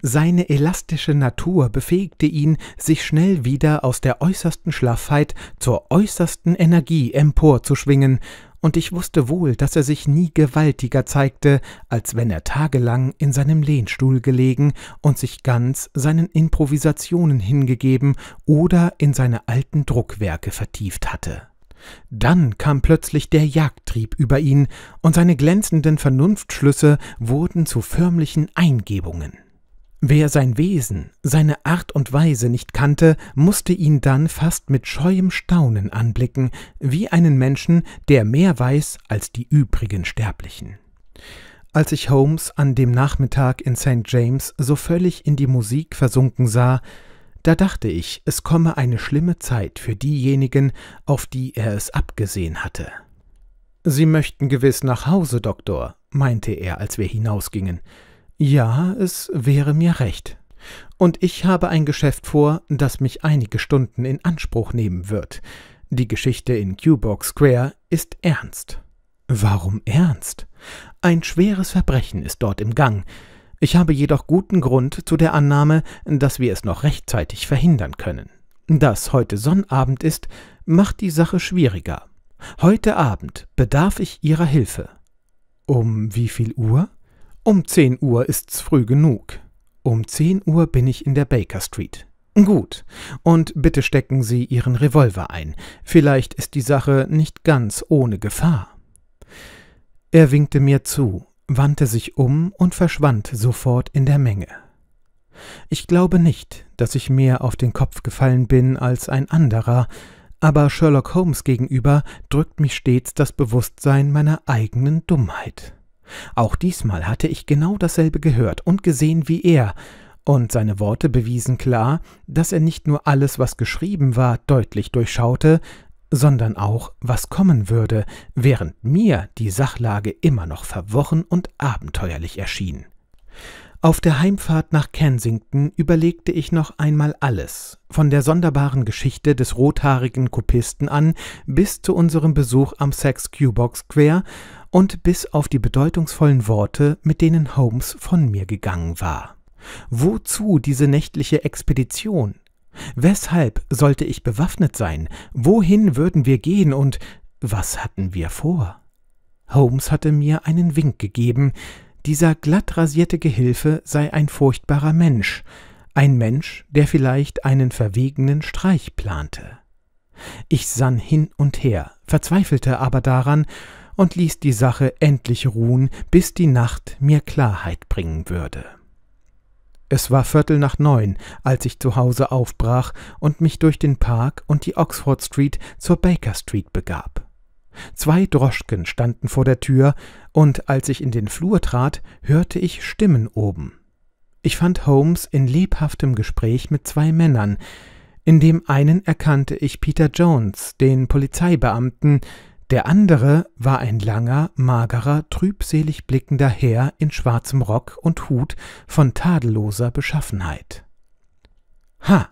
Seine elastische Natur befähigte ihn, sich schnell wieder aus der äußersten Schlaffheit zur äußersten Energie emporzuschwingen und ich wusste wohl, daß er sich nie gewaltiger zeigte, als wenn er tagelang in seinem Lehnstuhl gelegen und sich ganz seinen Improvisationen hingegeben oder in seine alten Druckwerke vertieft hatte. Dann kam plötzlich der Jagdtrieb über ihn, und seine glänzenden Vernunftschlüsse wurden zu förmlichen Eingebungen. Wer sein Wesen, seine Art und Weise nicht kannte, mußte ihn dann fast mit scheuem Staunen anblicken, wie einen Menschen, der mehr weiß als die übrigen Sterblichen. Als ich Holmes an dem Nachmittag in St. James so völlig in die Musik versunken sah, da dachte ich, es komme eine schlimme Zeit für diejenigen, auf die er es abgesehen hatte. Sie möchten gewiss nach Hause, Doktor, meinte er, als wir hinausgingen. Ja, es wäre mir recht. Und ich habe ein Geschäft vor, das mich einige Stunden in Anspruch nehmen wird. Die Geschichte in Cubox Square ist ernst. Warum ernst? Ein schweres Verbrechen ist dort im Gang. Ich habe jedoch guten Grund zu der Annahme, dass wir es noch rechtzeitig verhindern können. Dass heute Sonnabend ist, macht die Sache schwieriger. Heute Abend bedarf ich Ihrer Hilfe. Um wie viel Uhr? Um 10 Uhr ist's früh genug. Um 10 Uhr bin ich in der Baker Street. Gut. Und bitte stecken Sie Ihren Revolver ein. Vielleicht ist die Sache nicht ganz ohne Gefahr. Er winkte mir zu, wandte sich um und verschwand sofort in der Menge. Ich glaube nicht, dass ich mehr auf den Kopf gefallen bin als ein anderer, aber Sherlock Holmes gegenüber drückt mich stets das Bewusstsein meiner eigenen Dummheit. Auch diesmal hatte ich genau dasselbe gehört und gesehen wie er, und seine Worte bewiesen klar, dass er nicht nur alles, was geschrieben war, deutlich durchschaute, sondern auch, was kommen würde, während mir die Sachlage immer noch verworren und abenteuerlich erschien. Auf der Heimfahrt nach Kensington überlegte ich noch einmal alles, von der sonderbaren Geschichte des rothaarigen Kopisten an bis zu unserem Besuch am Saxe Box quer und bis auf die bedeutungsvollen Worte, mit denen Holmes von mir gegangen war. Wozu diese nächtliche Expedition? Weshalb sollte ich bewaffnet sein? Wohin würden wir gehen und was hatten wir vor? Holmes hatte mir einen Wink gegeben. Dieser glattrasierte Gehilfe sei ein furchtbarer Mensch, ein Mensch, der vielleicht einen verwegenen Streich plante. Ich sann hin und her, verzweifelte aber daran, und ließ die Sache endlich ruhen, bis die Nacht mir Klarheit bringen würde. Es war Viertel nach neun, als ich zu Hause aufbrach und mich durch den Park und die Oxford Street zur Baker Street begab. Zwei Droschken standen vor der Tür, und als ich in den Flur trat, hörte ich Stimmen oben. Ich fand Holmes in lebhaftem Gespräch mit zwei Männern. In dem einen erkannte ich Peter Jones, den Polizeibeamten, der andere war ein langer, magerer, trübselig blickender Herr in schwarzem Rock und Hut von tadelloser Beschaffenheit. Ha,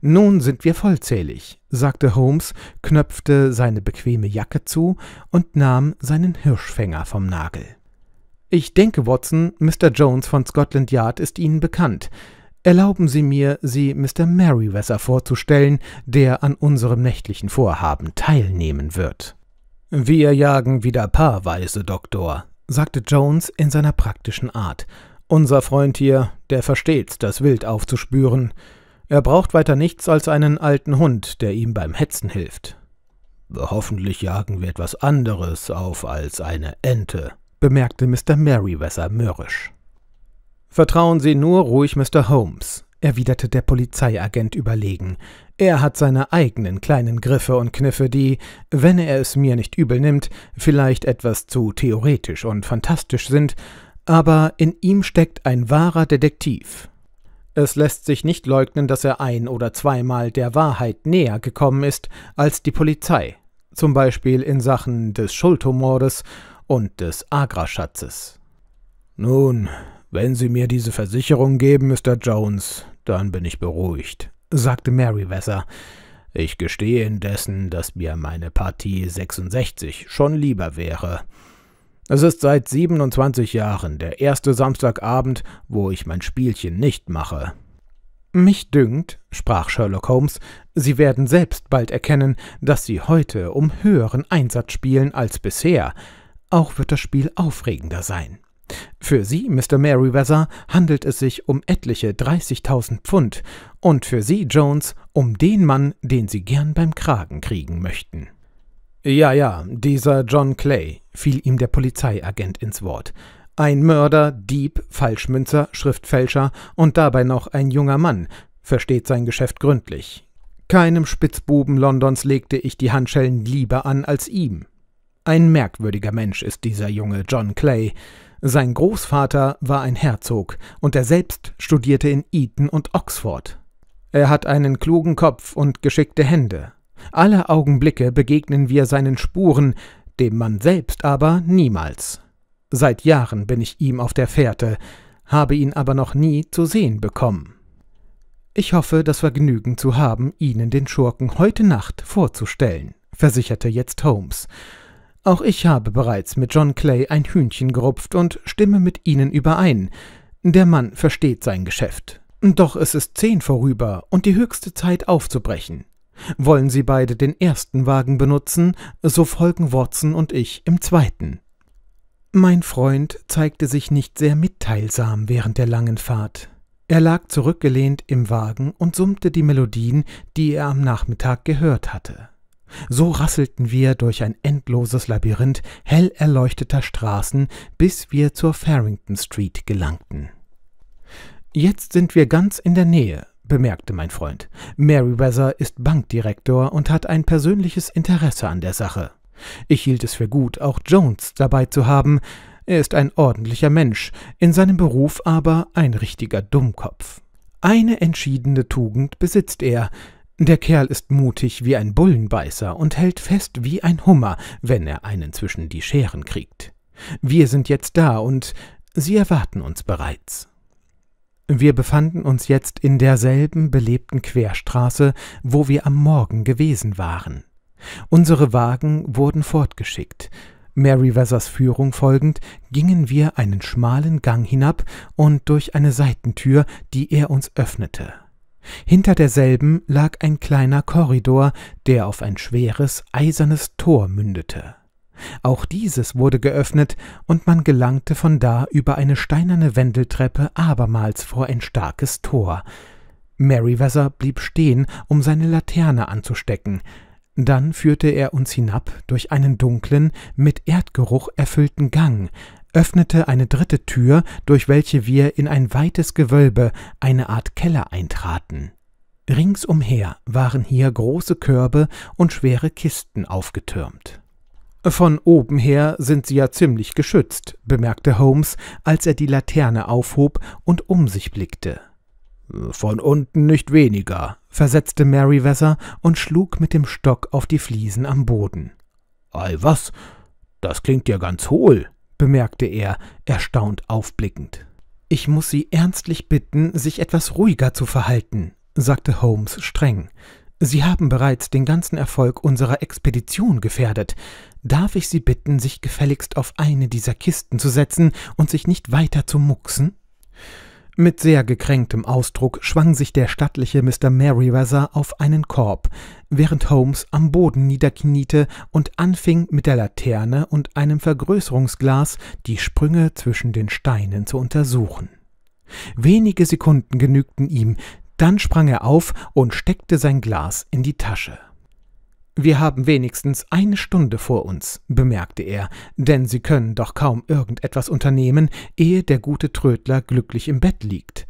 nun sind wir vollzählig, sagte Holmes, knöpfte seine bequeme Jacke zu und nahm seinen Hirschfänger vom Nagel. Ich denke, Watson, Mr. Jones von Scotland Yard ist Ihnen bekannt. Erlauben Sie mir, Sie Mr. Merryweather vorzustellen, der an unserem nächtlichen Vorhaben teilnehmen wird. Wir jagen wieder paarweise, Doktor, sagte Jones in seiner praktischen Art. Unser Freund hier, der versteht's, das Wild aufzuspüren. Er braucht weiter nichts als einen alten Hund, der ihm beim Hetzen hilft. Hoffentlich jagen wir etwas anderes auf als eine Ente, bemerkte Mr. Merriweather mürrisch. Vertrauen Sie nur ruhig Mr. Holmes, erwiderte der Polizeiagent überlegen. Er hat seine eigenen kleinen Griffe und Kniffe, die, wenn er es mir nicht übel nimmt, vielleicht etwas zu theoretisch und fantastisch sind, aber in ihm steckt ein wahrer Detektiv. Es lässt sich nicht leugnen, dass er ein oder zweimal der Wahrheit näher gekommen ist als die Polizei, zum Beispiel in Sachen des Schulthomordes und des Agraschatzes. Nun, wenn Sie mir diese Versicherung geben, Mr. Jones, dann bin ich beruhigt, sagte Merryweather. Ich gestehe indessen, dass mir meine Partie 66 schon lieber wäre. Es ist seit 27 Jahren der erste Samstagabend, wo ich mein Spielchen nicht mache. Mich dünkt, sprach Sherlock Holmes, Sie werden selbst bald erkennen, dass Sie heute um höheren Einsatz spielen als bisher. Auch wird das Spiel aufregender sein. Für Sie, Mr. Merriweather, handelt es sich um etliche 30.000 Pfund und für Sie, Jones, um den Mann, den Sie gern beim Kragen kriegen möchten. Ja, ja, dieser John Clay, fiel ihm der Polizeiagent ins Wort. Ein Mörder, Dieb, Falschmünzer, Schriftfälscher und dabei noch ein junger Mann, versteht sein Geschäft gründlich. Keinem Spitzbuben Londons legte ich die Handschellen lieber an als ihm. Ein merkwürdiger Mensch ist dieser junge John Clay, sein Großvater war ein Herzog und er selbst studierte in Eton und Oxford. Er hat einen klugen Kopf und geschickte Hände. Alle Augenblicke begegnen wir seinen Spuren, dem Mann selbst aber niemals. Seit Jahren bin ich ihm auf der Fährte, habe ihn aber noch nie zu sehen bekommen. Ich hoffe, das Vergnügen zu haben, Ihnen den Schurken heute Nacht vorzustellen, versicherte jetzt Holmes, auch ich habe bereits mit John Clay ein Hühnchen gerupft und stimme mit Ihnen überein. Der Mann versteht sein Geschäft. Doch es ist zehn vorüber und die höchste Zeit aufzubrechen. Wollen Sie beide den ersten Wagen benutzen, so folgen Watson und ich im zweiten. Mein Freund zeigte sich nicht sehr mitteilsam während der langen Fahrt. Er lag zurückgelehnt im Wagen und summte die Melodien, die er am Nachmittag gehört hatte. So rasselten wir durch ein endloses Labyrinth hell erleuchteter Straßen, bis wir zur Farrington Street gelangten. Jetzt sind wir ganz in der Nähe, bemerkte mein Freund. Merryweather ist Bankdirektor und hat ein persönliches Interesse an der Sache. Ich hielt es für gut, auch Jones dabei zu haben. Er ist ein ordentlicher Mensch, in seinem Beruf aber ein richtiger Dummkopf. Eine entschiedene Tugend besitzt er, der Kerl ist mutig wie ein Bullenbeißer und hält fest wie ein Hummer, wenn er einen zwischen die Scheren kriegt. Wir sind jetzt da und sie erwarten uns bereits. Wir befanden uns jetzt in derselben belebten Querstraße, wo wir am Morgen gewesen waren. Unsere Wagen wurden fortgeschickt. Merryweathers Führung folgend, gingen wir einen schmalen Gang hinab und durch eine Seitentür, die er uns öffnete. Hinter derselben lag ein kleiner Korridor, der auf ein schweres eisernes Tor mündete. Auch dieses wurde geöffnet, und man gelangte von da über eine steinerne Wendeltreppe abermals vor ein starkes Tor. Merriweather blieb stehen, um seine Laterne anzustecken. Dann führte er uns hinab durch einen dunklen, mit Erdgeruch erfüllten Gang, öffnete eine dritte Tür, durch welche wir in ein weites Gewölbe, eine Art Keller eintraten. Ringsumher waren hier große Körbe und schwere Kisten aufgetürmt. Von oben her sind sie ja ziemlich geschützt, bemerkte Holmes, als er die Laterne aufhob und um sich blickte. Von unten nicht weniger, versetzte Merryweather und schlug mit dem Stock auf die Fliesen am Boden. Ei was, das klingt ja ganz hohl bemerkte er, erstaunt aufblickend. Ich muss Sie ernstlich bitten, sich etwas ruhiger zu verhalten, sagte Holmes streng. Sie haben bereits den ganzen Erfolg unserer Expedition gefährdet. Darf ich Sie bitten, sich gefälligst auf eine dieser Kisten zu setzen und sich nicht weiter zu mucksen? Mit sehr gekränktem Ausdruck schwang sich der stattliche Mr. Merriweather auf einen Korb, während Holmes am Boden niederkniete und anfing, mit der Laterne und einem Vergrößerungsglas die Sprünge zwischen den Steinen zu untersuchen. Wenige Sekunden genügten ihm, dann sprang er auf und steckte sein Glas in die Tasche. Wir haben wenigstens eine Stunde vor uns, bemerkte er, denn Sie können doch kaum irgendetwas unternehmen, ehe der gute Trödler glücklich im Bett liegt.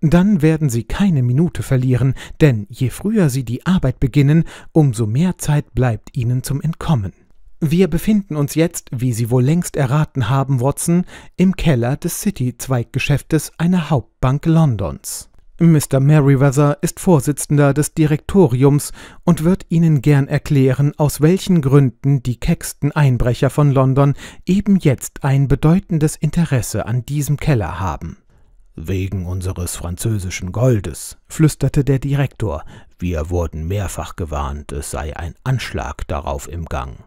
Dann werden Sie keine Minute verlieren, denn je früher Sie die Arbeit beginnen, umso mehr Zeit bleibt Ihnen zum Entkommen. Wir befinden uns jetzt, wie Sie wohl längst erraten haben, Watson, im Keller des City-Zweiggeschäftes einer Hauptbank Londons. Mr. Merriweather ist Vorsitzender des Direktoriums und wird Ihnen gern erklären, aus welchen Gründen die kecksten Einbrecher von London eben jetzt ein bedeutendes Interesse an diesem Keller haben. Wegen unseres französischen Goldes, flüsterte der Direktor, wir wurden mehrfach gewarnt, es sei ein Anschlag darauf im Gang.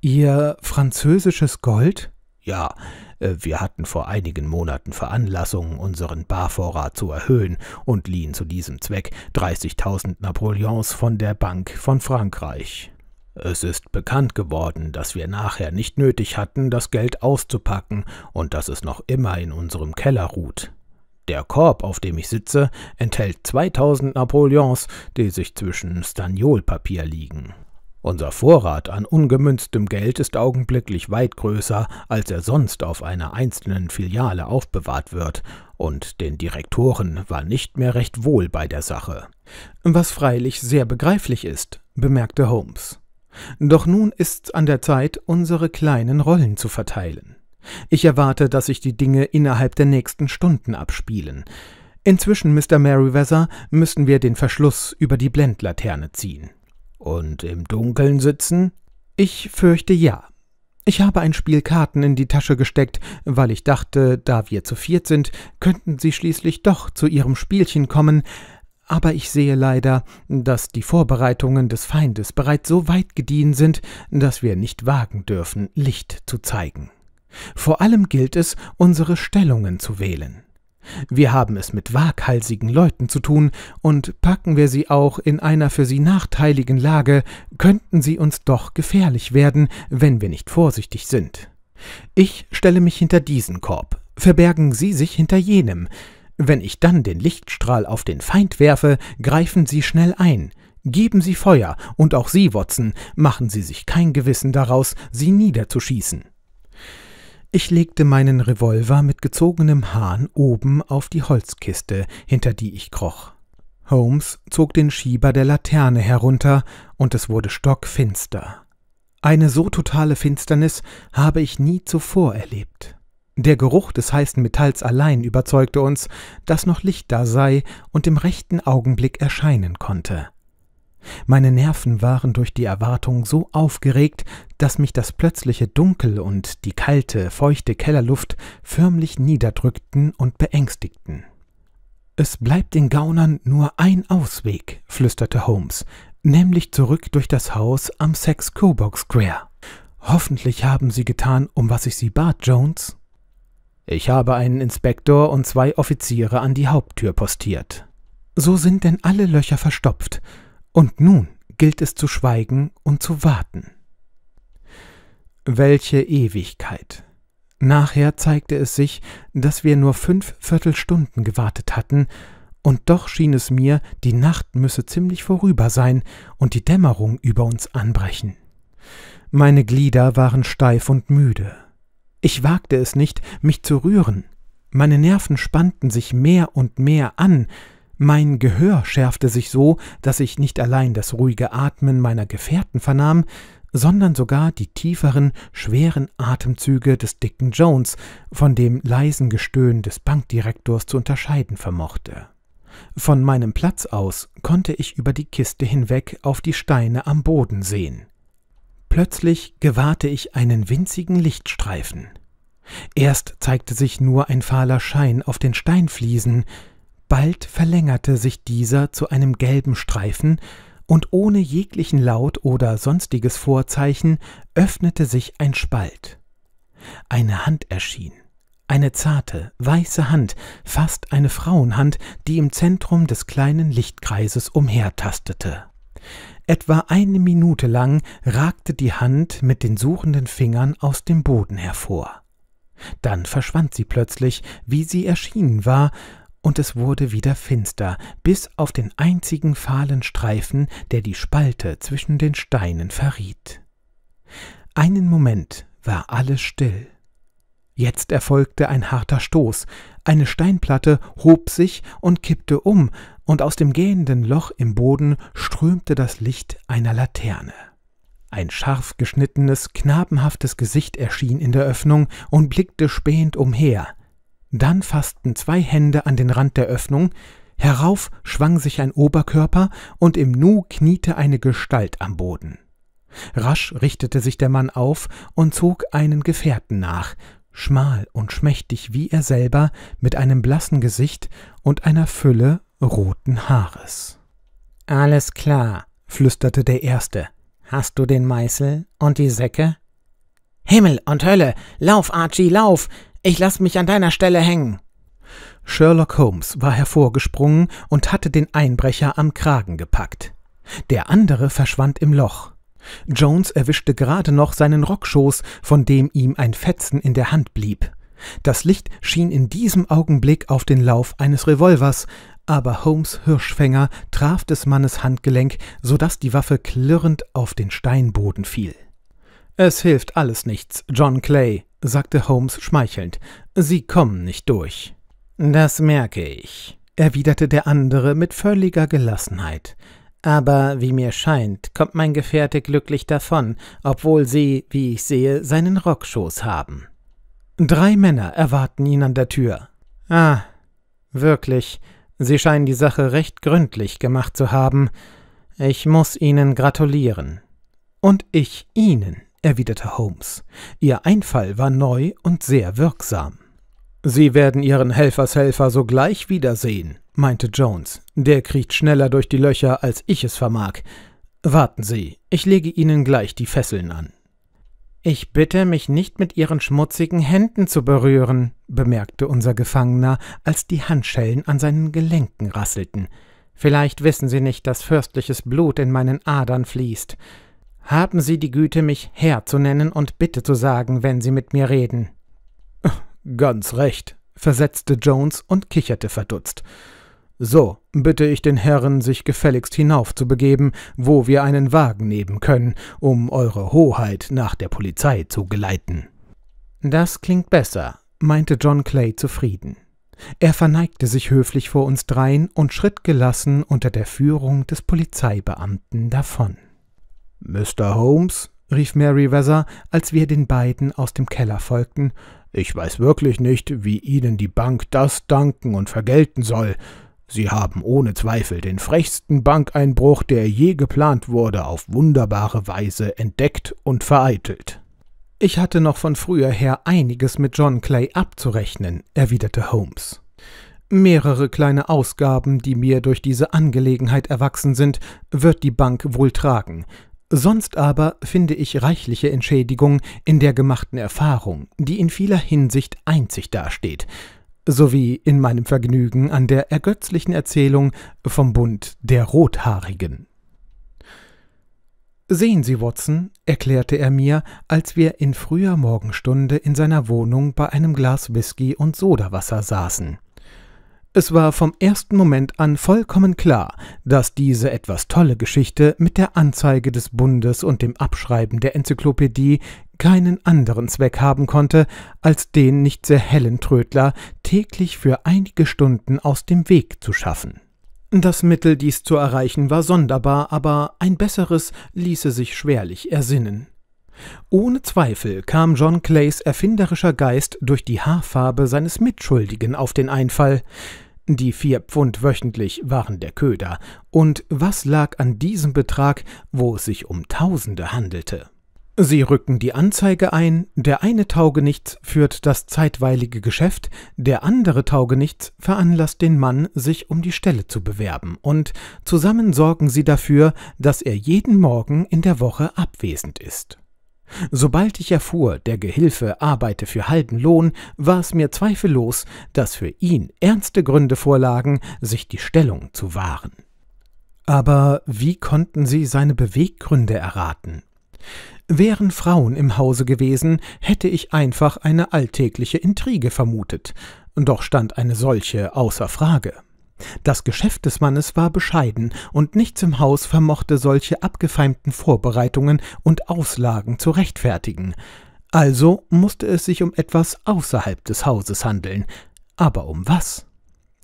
Ihr französisches Gold? Ja, äh, wir hatten vor einigen Monaten Veranlassung, unseren Barvorrat zu erhöhen und liehen zu diesem Zweck 30.000 Napoleons von der Bank von Frankreich. Es ist bekannt geworden, dass wir nachher nicht nötig hatten, das Geld auszupacken und dass es noch immer in unserem Keller ruht. Der Korb, auf dem ich sitze, enthält 2000 Napoleons, die sich zwischen Stagnolpapier liegen. Unser Vorrat an ungemünztem Geld ist augenblicklich weit größer, als er sonst auf einer einzelnen Filiale aufbewahrt wird, und den Direktoren war nicht mehr recht wohl bei der Sache. Was freilich sehr begreiflich ist, bemerkte Holmes. Doch nun ist's an der Zeit, unsere kleinen Rollen zu verteilen. Ich erwarte, dass sich die Dinge innerhalb der nächsten Stunden abspielen. Inzwischen, Mr. Merriweather, müssen wir den Verschluss über die Blendlaterne ziehen. Und im Dunkeln sitzen? Ich fürchte ja. Ich habe ein Spiel Karten in die Tasche gesteckt, weil ich dachte, da wir zu viert sind, könnten sie schließlich doch zu ihrem Spielchen kommen, aber ich sehe leider, dass die Vorbereitungen des Feindes bereits so weit gediehen sind, dass wir nicht wagen dürfen, Licht zu zeigen. Vor allem gilt es, unsere Stellungen zu wählen. Wir haben es mit waghalsigen Leuten zu tun, und packen wir sie auch in einer für sie nachteiligen Lage, könnten sie uns doch gefährlich werden, wenn wir nicht vorsichtig sind. Ich stelle mich hinter diesen Korb, verbergen Sie sich hinter jenem. Wenn ich dann den Lichtstrahl auf den Feind werfe, greifen Sie schnell ein. Geben Sie Feuer, und auch Sie, Watson, machen Sie sich kein Gewissen daraus, sie niederzuschießen. Ich legte meinen Revolver mit gezogenem Hahn oben auf die Holzkiste, hinter die ich kroch. Holmes zog den Schieber der Laterne herunter, und es wurde stockfinster. Eine so totale Finsternis habe ich nie zuvor erlebt. Der Geruch des heißen Metalls allein überzeugte uns, dass noch Licht da sei und im rechten Augenblick erscheinen konnte. Meine Nerven waren durch die Erwartung so aufgeregt, dass mich das plötzliche Dunkel und die kalte, feuchte Kellerluft förmlich niederdrückten und beängstigten. Es bleibt den Gaunern nur ein Ausweg, flüsterte Holmes, nämlich zurück durch das Haus am Sex Coburg Square. Hoffentlich haben Sie getan, um was ich Sie bat, Jones. Ich habe einen Inspektor und zwei Offiziere an die Haupttür postiert. So sind denn alle Löcher verstopft, und nun gilt es zu schweigen und zu warten. Welche Ewigkeit. Nachher zeigte es sich, dass wir nur fünf Viertelstunden gewartet hatten, und doch schien es mir, die Nacht müsse ziemlich vorüber sein und die Dämmerung über uns anbrechen. Meine Glieder waren steif und müde. Ich wagte es nicht, mich zu rühren. Meine Nerven spannten sich mehr und mehr an, mein Gehör schärfte sich so, dass ich nicht allein das ruhige Atmen meiner Gefährten vernahm, sondern sogar die tieferen, schweren Atemzüge des dicken Jones von dem leisen Gestöhn des Bankdirektors zu unterscheiden vermochte. Von meinem Platz aus konnte ich über die Kiste hinweg auf die Steine am Boden sehen. Plötzlich gewahrte ich einen winzigen Lichtstreifen. Erst zeigte sich nur ein fahler Schein auf den Steinfliesen, Bald verlängerte sich dieser zu einem gelben Streifen, und ohne jeglichen Laut oder sonstiges Vorzeichen öffnete sich ein Spalt. Eine Hand erschien, eine zarte, weiße Hand, fast eine Frauenhand, die im Zentrum des kleinen Lichtkreises umhertastete. Etwa eine Minute lang ragte die Hand mit den suchenden Fingern aus dem Boden hervor. Dann verschwand sie plötzlich, wie sie erschienen war, und es wurde wieder finster, bis auf den einzigen fahlen Streifen, der die Spalte zwischen den Steinen verriet. Einen Moment war alles still. Jetzt erfolgte ein harter Stoß, eine Steinplatte hob sich und kippte um, und aus dem gähnenden Loch im Boden strömte das Licht einer Laterne. Ein scharf geschnittenes, knabenhaftes Gesicht erschien in der Öffnung und blickte spähend umher. Dann fassten zwei Hände an den Rand der Öffnung, herauf schwang sich ein Oberkörper und im Nu kniete eine Gestalt am Boden. Rasch richtete sich der Mann auf und zog einen Gefährten nach, schmal und schmächtig wie er selber, mit einem blassen Gesicht und einer Fülle roten Haares. Alles klar, flüsterte der Erste. Hast du den Meißel und die Säcke? Himmel und Hölle! Lauf, Archie, lauf! Ich lass mich an deiner Stelle hängen. Sherlock Holmes war hervorgesprungen und hatte den Einbrecher am Kragen gepackt. Der andere verschwand im Loch. Jones erwischte gerade noch seinen Rockschoß, von dem ihm ein Fetzen in der Hand blieb. Das Licht schien in diesem Augenblick auf den Lauf eines Revolvers, aber Holmes Hirschfänger traf des Mannes Handgelenk, so daß die Waffe klirrend auf den Steinboden fiel. Es hilft alles nichts, John Clay, sagte Holmes schmeichelnd. Sie kommen nicht durch. Das merke ich, erwiderte der andere mit völliger Gelassenheit. Aber wie mir scheint, kommt mein Gefährte glücklich davon, obwohl Sie, wie ich sehe, seinen Rockschoß haben. Drei Männer erwarten ihn an der Tür. Ah, wirklich, Sie scheinen die Sache recht gründlich gemacht zu haben. Ich muss Ihnen gratulieren. Und ich Ihnen erwiderte Holmes. Ihr Einfall war neu und sehr wirksam. Sie werden Ihren Helfershelfer sogleich wiedersehen, meinte Jones. Der kriecht schneller durch die Löcher, als ich es vermag. Warten Sie, ich lege Ihnen gleich die Fesseln an. Ich bitte mich nicht mit Ihren schmutzigen Händen zu berühren, bemerkte unser Gefangener, als die Handschellen an seinen Gelenken rasselten. Vielleicht wissen Sie nicht, dass fürstliches Blut in meinen Adern fließt. Haben Sie die Güte, mich Herr zu nennen und bitte zu sagen, wenn Sie mit mir reden. Ganz recht, versetzte Jones und kicherte verdutzt. So, bitte ich den Herren, sich gefälligst hinaufzubegeben, wo wir einen Wagen nehmen können, um Eure Hoheit nach der Polizei zu geleiten. Das klingt besser, meinte John Clay zufrieden. Er verneigte sich höflich vor uns dreien und schritt gelassen unter der Führung des Polizeibeamten davon. Mr. Holmes, rief Merryweather, als wir den beiden aus dem Keller folgten, ich weiß wirklich nicht, wie Ihnen die Bank das danken und vergelten soll. Sie haben ohne Zweifel den frechsten Bankeinbruch, der je geplant wurde, auf wunderbare Weise entdeckt und vereitelt. Ich hatte noch von früher her einiges mit John Clay abzurechnen, erwiderte Holmes. Mehrere kleine Ausgaben, die mir durch diese Angelegenheit erwachsen sind, wird die Bank wohl tragen. Sonst aber finde ich reichliche Entschädigung in der gemachten Erfahrung, die in vieler Hinsicht einzig dasteht, sowie in meinem Vergnügen an der ergötzlichen Erzählung vom Bund der Rothaarigen. Sehen Sie, Watson, erklärte er mir, als wir in früher Morgenstunde in seiner Wohnung bei einem Glas Whisky und Sodawasser saßen. Es war vom ersten Moment an vollkommen klar, dass diese etwas tolle Geschichte mit der Anzeige des Bundes und dem Abschreiben der Enzyklopädie keinen anderen Zweck haben konnte, als den nicht sehr hellen Trödler täglich für einige Stunden aus dem Weg zu schaffen. Das Mittel, dies zu erreichen, war sonderbar, aber ein besseres ließe sich schwerlich ersinnen. Ohne Zweifel kam John Clays erfinderischer Geist durch die Haarfarbe seines Mitschuldigen auf den Einfall. Die vier Pfund wöchentlich waren der Köder, und was lag an diesem Betrag, wo es sich um Tausende handelte? Sie rücken die Anzeige ein, der eine Taugenichts führt das zeitweilige Geschäft, der andere Taugenichts veranlasst den Mann, sich um die Stelle zu bewerben, und zusammen sorgen sie dafür, dass er jeden Morgen in der Woche abwesend ist. Sobald ich erfuhr, der Gehilfe arbeite für halben Lohn, war es mir zweifellos, dass für ihn ernste Gründe vorlagen, sich die Stellung zu wahren. Aber wie konnten sie seine Beweggründe erraten? Wären Frauen im Hause gewesen, hätte ich einfach eine alltägliche Intrige vermutet, doch stand eine solche außer Frage. Das Geschäft des Mannes war bescheiden, und nichts im Haus vermochte solche abgefeimten Vorbereitungen und Auslagen zu rechtfertigen. Also musste es sich um etwas außerhalb des Hauses handeln. Aber um was?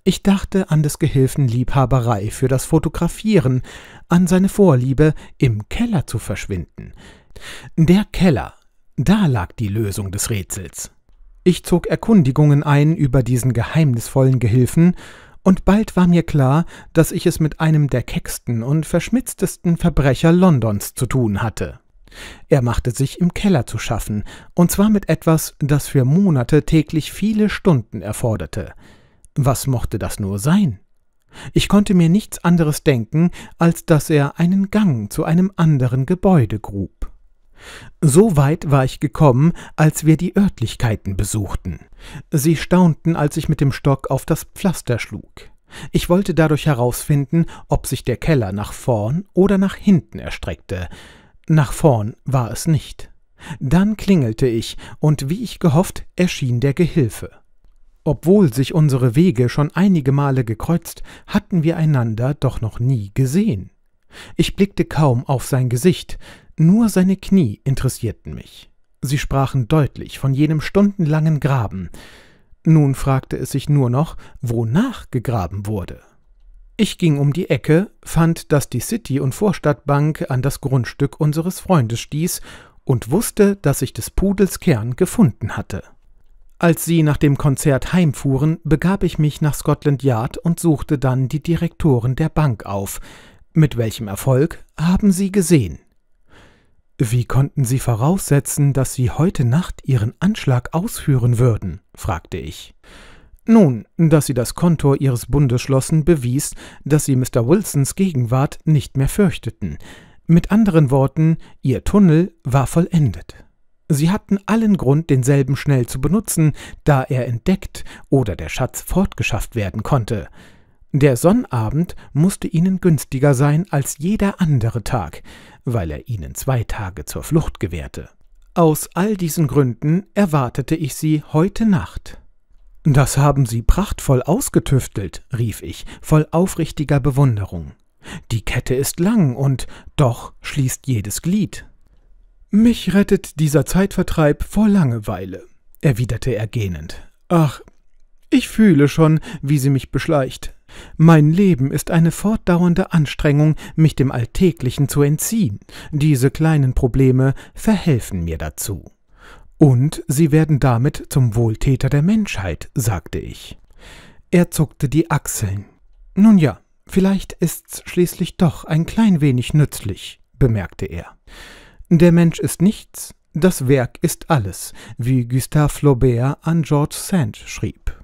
Ich dachte an des Gehilfen Liebhaberei für das Fotografieren, an seine Vorliebe, im Keller zu verschwinden. Der Keller, da lag die Lösung des Rätsels. Ich zog Erkundigungen ein über diesen geheimnisvollen Gehilfen und bald war mir klar, dass ich es mit einem der kecksten und verschmitztesten Verbrecher Londons zu tun hatte. Er machte sich im Keller zu schaffen, und zwar mit etwas, das für Monate täglich viele Stunden erforderte. Was mochte das nur sein? Ich konnte mir nichts anderes denken, als dass er einen Gang zu einem anderen Gebäude grub. So weit war ich gekommen, als wir die Örtlichkeiten besuchten. Sie staunten, als ich mit dem Stock auf das Pflaster schlug. Ich wollte dadurch herausfinden, ob sich der Keller nach vorn oder nach hinten erstreckte. Nach vorn war es nicht. Dann klingelte ich, und wie ich gehofft, erschien der Gehilfe. Obwohl sich unsere Wege schon einige Male gekreuzt, hatten wir einander doch noch nie gesehen. Ich blickte kaum auf sein Gesicht, nur seine Knie interessierten mich. Sie sprachen deutlich von jenem stundenlangen Graben. Nun fragte es sich nur noch, wonach gegraben wurde. Ich ging um die Ecke, fand, dass die City- und Vorstadtbank an das Grundstück unseres Freundes stieß und wusste, dass ich des Pudels Kern gefunden hatte. Als sie nach dem Konzert heimfuhren, begab ich mich nach Scotland Yard und suchte dann die Direktoren der Bank auf, mit welchem Erfolg haben Sie gesehen? Wie konnten Sie voraussetzen, dass Sie heute Nacht Ihren Anschlag ausführen würden? fragte ich. Nun, dass sie das Kontor ihres Bundes schlossen, bewies, dass sie Mr. Wilsons Gegenwart nicht mehr fürchteten. Mit anderen Worten, ihr Tunnel war vollendet. Sie hatten allen Grund, denselben schnell zu benutzen, da er entdeckt oder der Schatz fortgeschafft werden konnte. Der Sonnabend musste ihnen günstiger sein als jeder andere Tag, weil er ihnen zwei Tage zur Flucht gewährte. Aus all diesen Gründen erwartete ich sie heute Nacht. Das haben Sie prachtvoll ausgetüftelt, rief ich, voll aufrichtiger Bewunderung. Die Kette ist lang und doch schließt jedes Glied. Mich rettet dieser Zeitvertreib vor Langeweile, erwiderte er gähnend. Ach, ich fühle schon, wie sie mich beschleicht. Mein Leben ist eine fortdauernde Anstrengung, mich dem Alltäglichen zu entziehen. Diese kleinen Probleme verhelfen mir dazu. Und sie werden damit zum Wohltäter der Menschheit, sagte ich. Er zuckte die Achseln. Nun ja, vielleicht ist's schließlich doch ein klein wenig nützlich, bemerkte er. Der Mensch ist nichts, das Werk ist alles, wie Gustave Flaubert an George Sand schrieb.